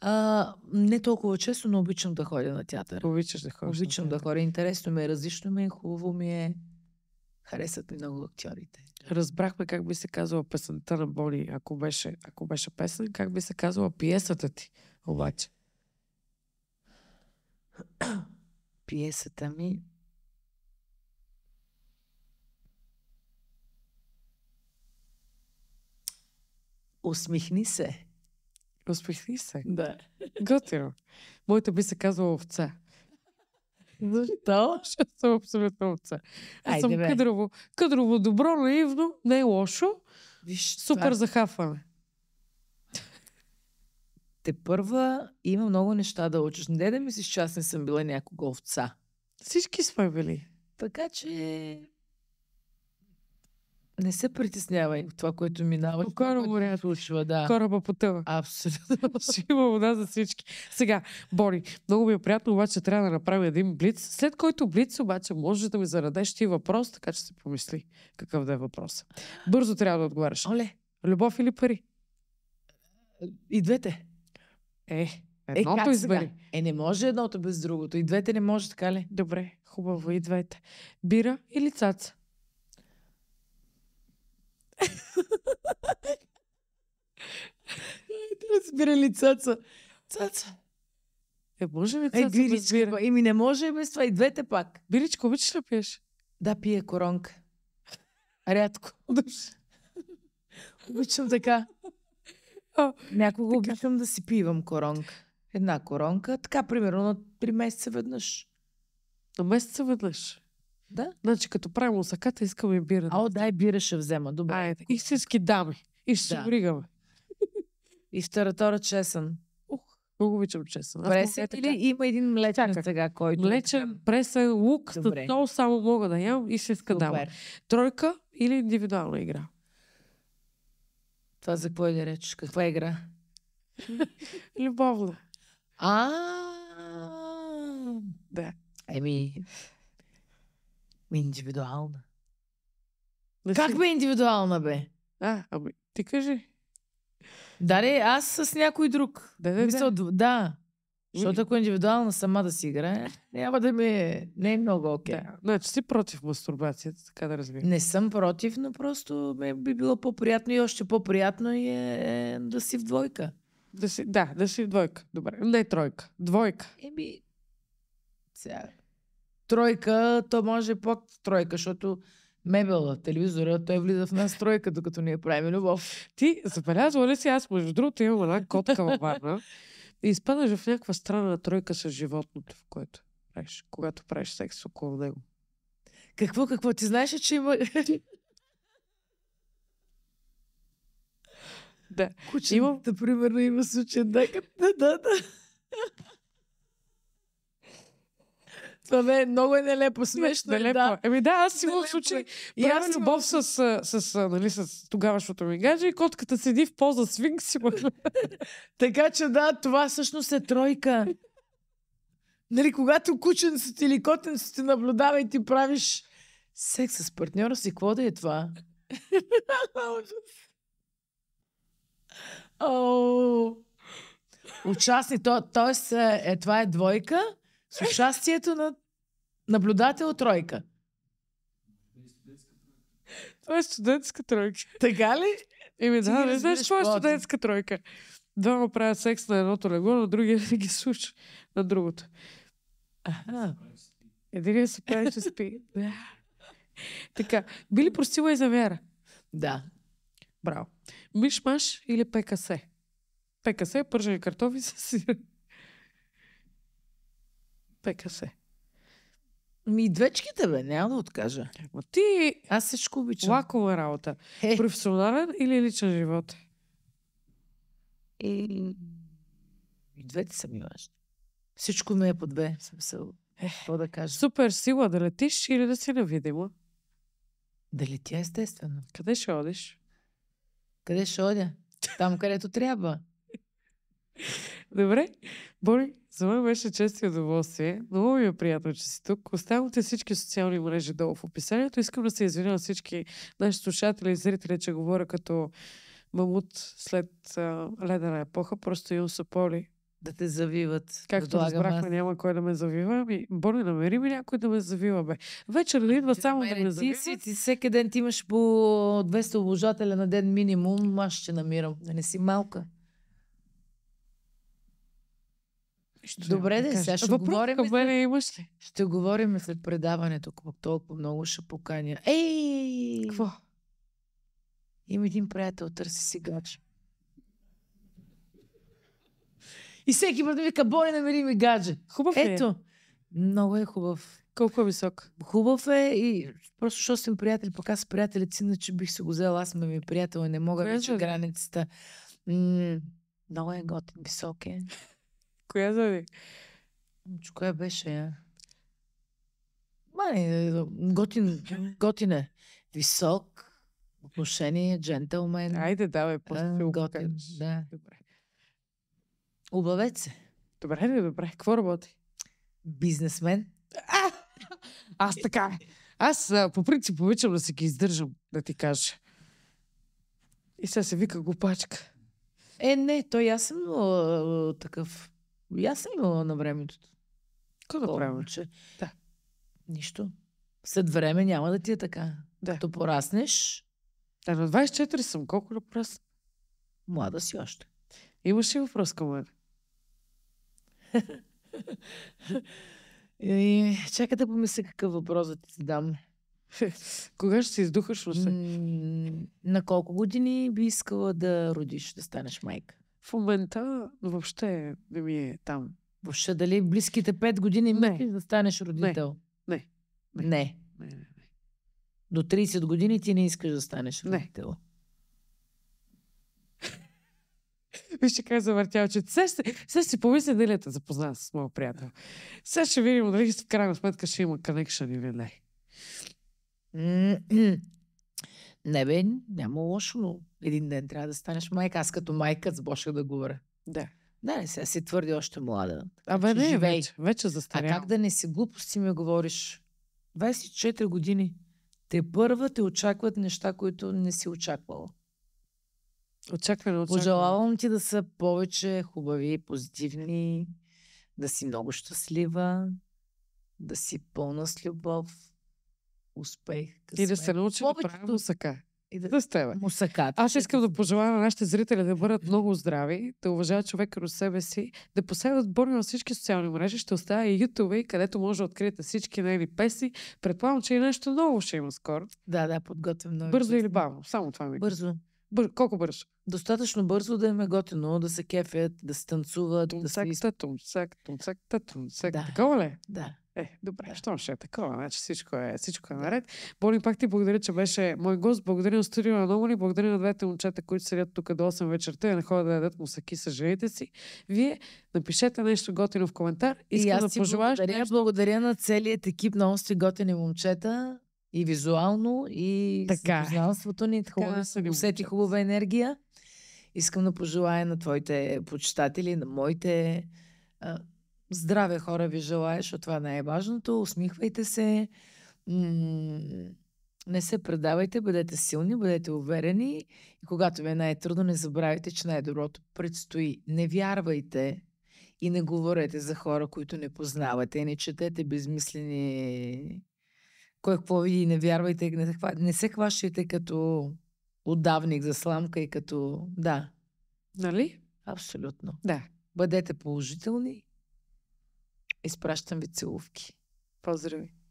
А, не толкова често, но обичам да ходя на театър. Обичаш да ходиш. Обичам да ходя. Интересно ми е, различно ми е, хубаво ми е. Харесват ми много актьорите разбрахме как би се казала песента на Бони, ако беше, ако беше песен, как би се казала пиесата ти, обаче. Пиесата ми Усмихни се. Усмихни се? Да. Готино. Моята би се казвало овца. Защо? Защото съм абсолютно овца. Аз съм бе. къдрово, добро, наивно, не е лошо. Виж, Супер това... Е. захапване. Те първа има много неща да учиш. Не да мислиш, че аз не съм била някога овца. Всички сме били. Така че не се притеснявай от това, което минава. По кораба се случва, да. Кораба потъва. Абсолютно. Ще има вода за всички. Сега, Бори, много ми е приятно, обаче трябва да направя един блиц, след който блиц обаче може да ми зададеш ти въпрос, така че се помисли какъв да е въпрос. Бързо трябва да отговаряш. Оле. Любов или пари? И двете. Е, е Едното е, избери. Е, не може едното без другото. И двете не може, така ли? Добре, хубаво, и двете. Бира или цаца? разбира ли Цаца? Цаца. Е, може ми, Цаца е, да разбира? не може и без това. И двете пак. Биричко, обичаш ли пиеш? Да, пие коронка. Рядко. обичам така. Някога така. обичам да си пивам коронка. Една коронка. Така, примерно, на три месеца веднъж. До месеца веднъж? Да? Значи, като правим искам искаме бира. А, дай бира ще взема. Добре. И истински дами. И ще да. се бригаме. И в чесън. Ух, много обичам чесън. Аз пресен или има един млечен Чакък. сега, който... Млечен, пресен, лук, то само мога да ям и ще иска дама. Тройка или индивидуална игра? Това за какво е да речеш? Каква е игра? Любовна. А, да. Еми, Индивидуална. Да как бе индивидуална, бе? А, абе, ти кажи. Даре, аз с някой друг. Да, да, Мисъл, да. да. Защото ако е индивидуална сама да си играе, няма да ми е... Не е много окей. Okay. Да. Значи си против мастурбацията, така да разбирам. Не съм против, но просто ми би било по-приятно и още по-приятно и е, е, да си в двойка. Да си, да, да си в двойка. Добре. Не тройка. Двойка. Еми, сега тройка, то може под тройка, защото мебела, телевизора, той влиза в нас тройка, докато ние правим любов. Ти забелязва ли си, аз между другото имам една котка във Варна и изпадаш в някаква странна тройка с животното, в което правиш, когато правиш секс около него. Какво, какво? Ти знаеш, че има... да. Куче, имам... Да, примерно има случай. Да, да, да. Това бе, много е нелепо, смешно е, нелепо. да. Еми да, аз имам е. случай. Правя любов с, с, с, нали, с тогавашното ми гадже и котката седи в поза свинкс си. Така че да, това всъщност е тройка. Нали, когато кученцето или си те наблюдава и ти правиш секс с партньора си, какво да е това? Оу. Участни, т.е. То, е, това е двойка, с участието на наблюдател тройка. Това е студентска тройка. Така ли? Еми да, не знаеш е какво е студентска тройка. Двама правят секс на едното легло, на другия не ги слуша на другото. Аха. Един се прави, че спи. така. Би ли простила и за вяра? Да. Браво. Мишмаш или ПКС? ПКС е пържени картофи с сирене. ПКС. Ми двечките, бе, няма да откажа. Ма ти Аз всичко обичам. лакова работа. Е. Професионален или личен живот? И, и двете са ми важни. Всичко ми е по две, смисъл. Е. Какво да кажа? Супер сила да летиш или да си невидима? Да летя естествено. Къде ще одиш? Къде ще одя? Там, където трябва. Добре, Боли, за мен беше чест и удоволствие. Много ми е приятно, че си тук. Оставям те всички социални мрежи долу в описанието. Искам да се извиня на всички наши слушатели и зрители, че говоря като мамут след а, ледена епоха. Просто са поли. да те завиват. Както да разбрахме, няма кой да ме завива. Ами, Боли, намери ми някой да ме завива, бе. Вечер ли ами, идва само да ме ти завива? Си, ти всеки ден ти имаш по 200 обожателя на ден минимум. Аз ще намирам. Да не си малка. Ще Добре, да, сега ще Въпрос говорим. Към мен имаш ли? Ще говорим след предаването, какво толкова много ще поканя. Ей! Какво? Има един приятел търси сигач. И всеки път ми вика, Боли, намери ми гадже. Хубав Ето, е. Ето, много е хубав. Колко е висок? Хубав е и просто защото съм приятел, пък аз приятелят си, иначе бих се го взела. Аз ме ми приятел, и не мога вече границата. М- много е готин, висок е. Коя заби? Коя беше? Я? Мани, готин, готин е. Висок, отношение, джентълмен. Айде, давай, после а, готин, да. Добре. Обавец се. Добре, не, добре. Какво работи? Бизнесмен. А! Аз така. Е. Аз по принцип обичам да се ги издържам, да ти кажа. И сега се вика глупачка. Е, не, той аз съм а, такъв. И аз съм имала на времето. Какво да правим? Че... Да. Нищо. След време няма да ти е така. Да. Като пораснеш... Да, на 24 съм. Колко да порасна? Млада си още. Имаш ли въпрос към мен? И, чакай да помисля какъв въпрос да ти задам. Кога ще се издухаш, Русе? М- на колко години би искала да родиш, да станеш майка? в момента въобще не ми е там. Въобще дали близките пет години не. мислиш да станеш родител? Не. Не. Не. не. не, не, не. До 30 години ти не искаш да станеш родител. Не. Вижте как завъртя очите. Сега ще, сега ще помисля дали е запозна с моя приятел. Сега ще видим дали в крайна сметка ще има connection или не. Не бе, няма лошо, но един ден трябва да станеш майка. Аз като майка с Боша да говоря. Да. Да, не, сега си твърди още млада. А бе, не, живей. вече, вече застарявам. А как да не си глупости ми говориш? 24 години. Те първа те очакват неща, които не си очаквала. Очаквай очакване. Пожелавам ти да са повече хубави, позитивни, да си много щастлива, да си пълна с любов, успех. Късмет. И да се научи да прави мусака. И да, да с тебе. Мусаката. Аз искам да пожелая на нашите зрители да бъдат много здрави, да уважават човека до себе си, да последват Борни на всички социални мрежи. Ще оставя и YouTube, където може да откриете всички нейни песни. Предполагам, че и нещо ново ще има скоро. Да, да, подготвям много. Бързо или бавно? Само това ми. Е Бързо. Бър, колко бързо? Достатъчно бързо да им е готино, да се кефят, да се танцуват. Тунцак, да се... сак, тунцак, сак. Да. Такова ли? Е? Да. Е, добре, да. щом ще е такова, значи всичко е, всичко е наред. Боли, пак ти благодаря, че беше мой гост. Благодаря на студио на Номали, благодаря на двете момчета, които седят тук до 8 вечерта и не ходят да ядат мусаки с жените си. Вие напишете нещо готино в коментар. Искам и аз да пожелаш. Благодаря, нещо. благодаря на целият екип на Остри готини момчета и визуално, и така. Е. ни ни. Хубаво да усети хубава енергия. Искам да пожелая на твоите почитатели, на моите а, здраве хора ви желая, защото това най-важното. Е Усмихвайте се, м- не се предавайте, бъдете силни, бъдете уверени и когато ви е най-трудно, не забравяйте, че най-доброто предстои. Не вярвайте и не говорете за хора, които не познавате и не четете безмислени кой е какво види и не вярвайте, не се, хва... не се хващайте като отдавник за сламка и като... Да. Нали? Абсолютно. Да. Бъдете положителни. Изпращам ви целувки. Поздрави!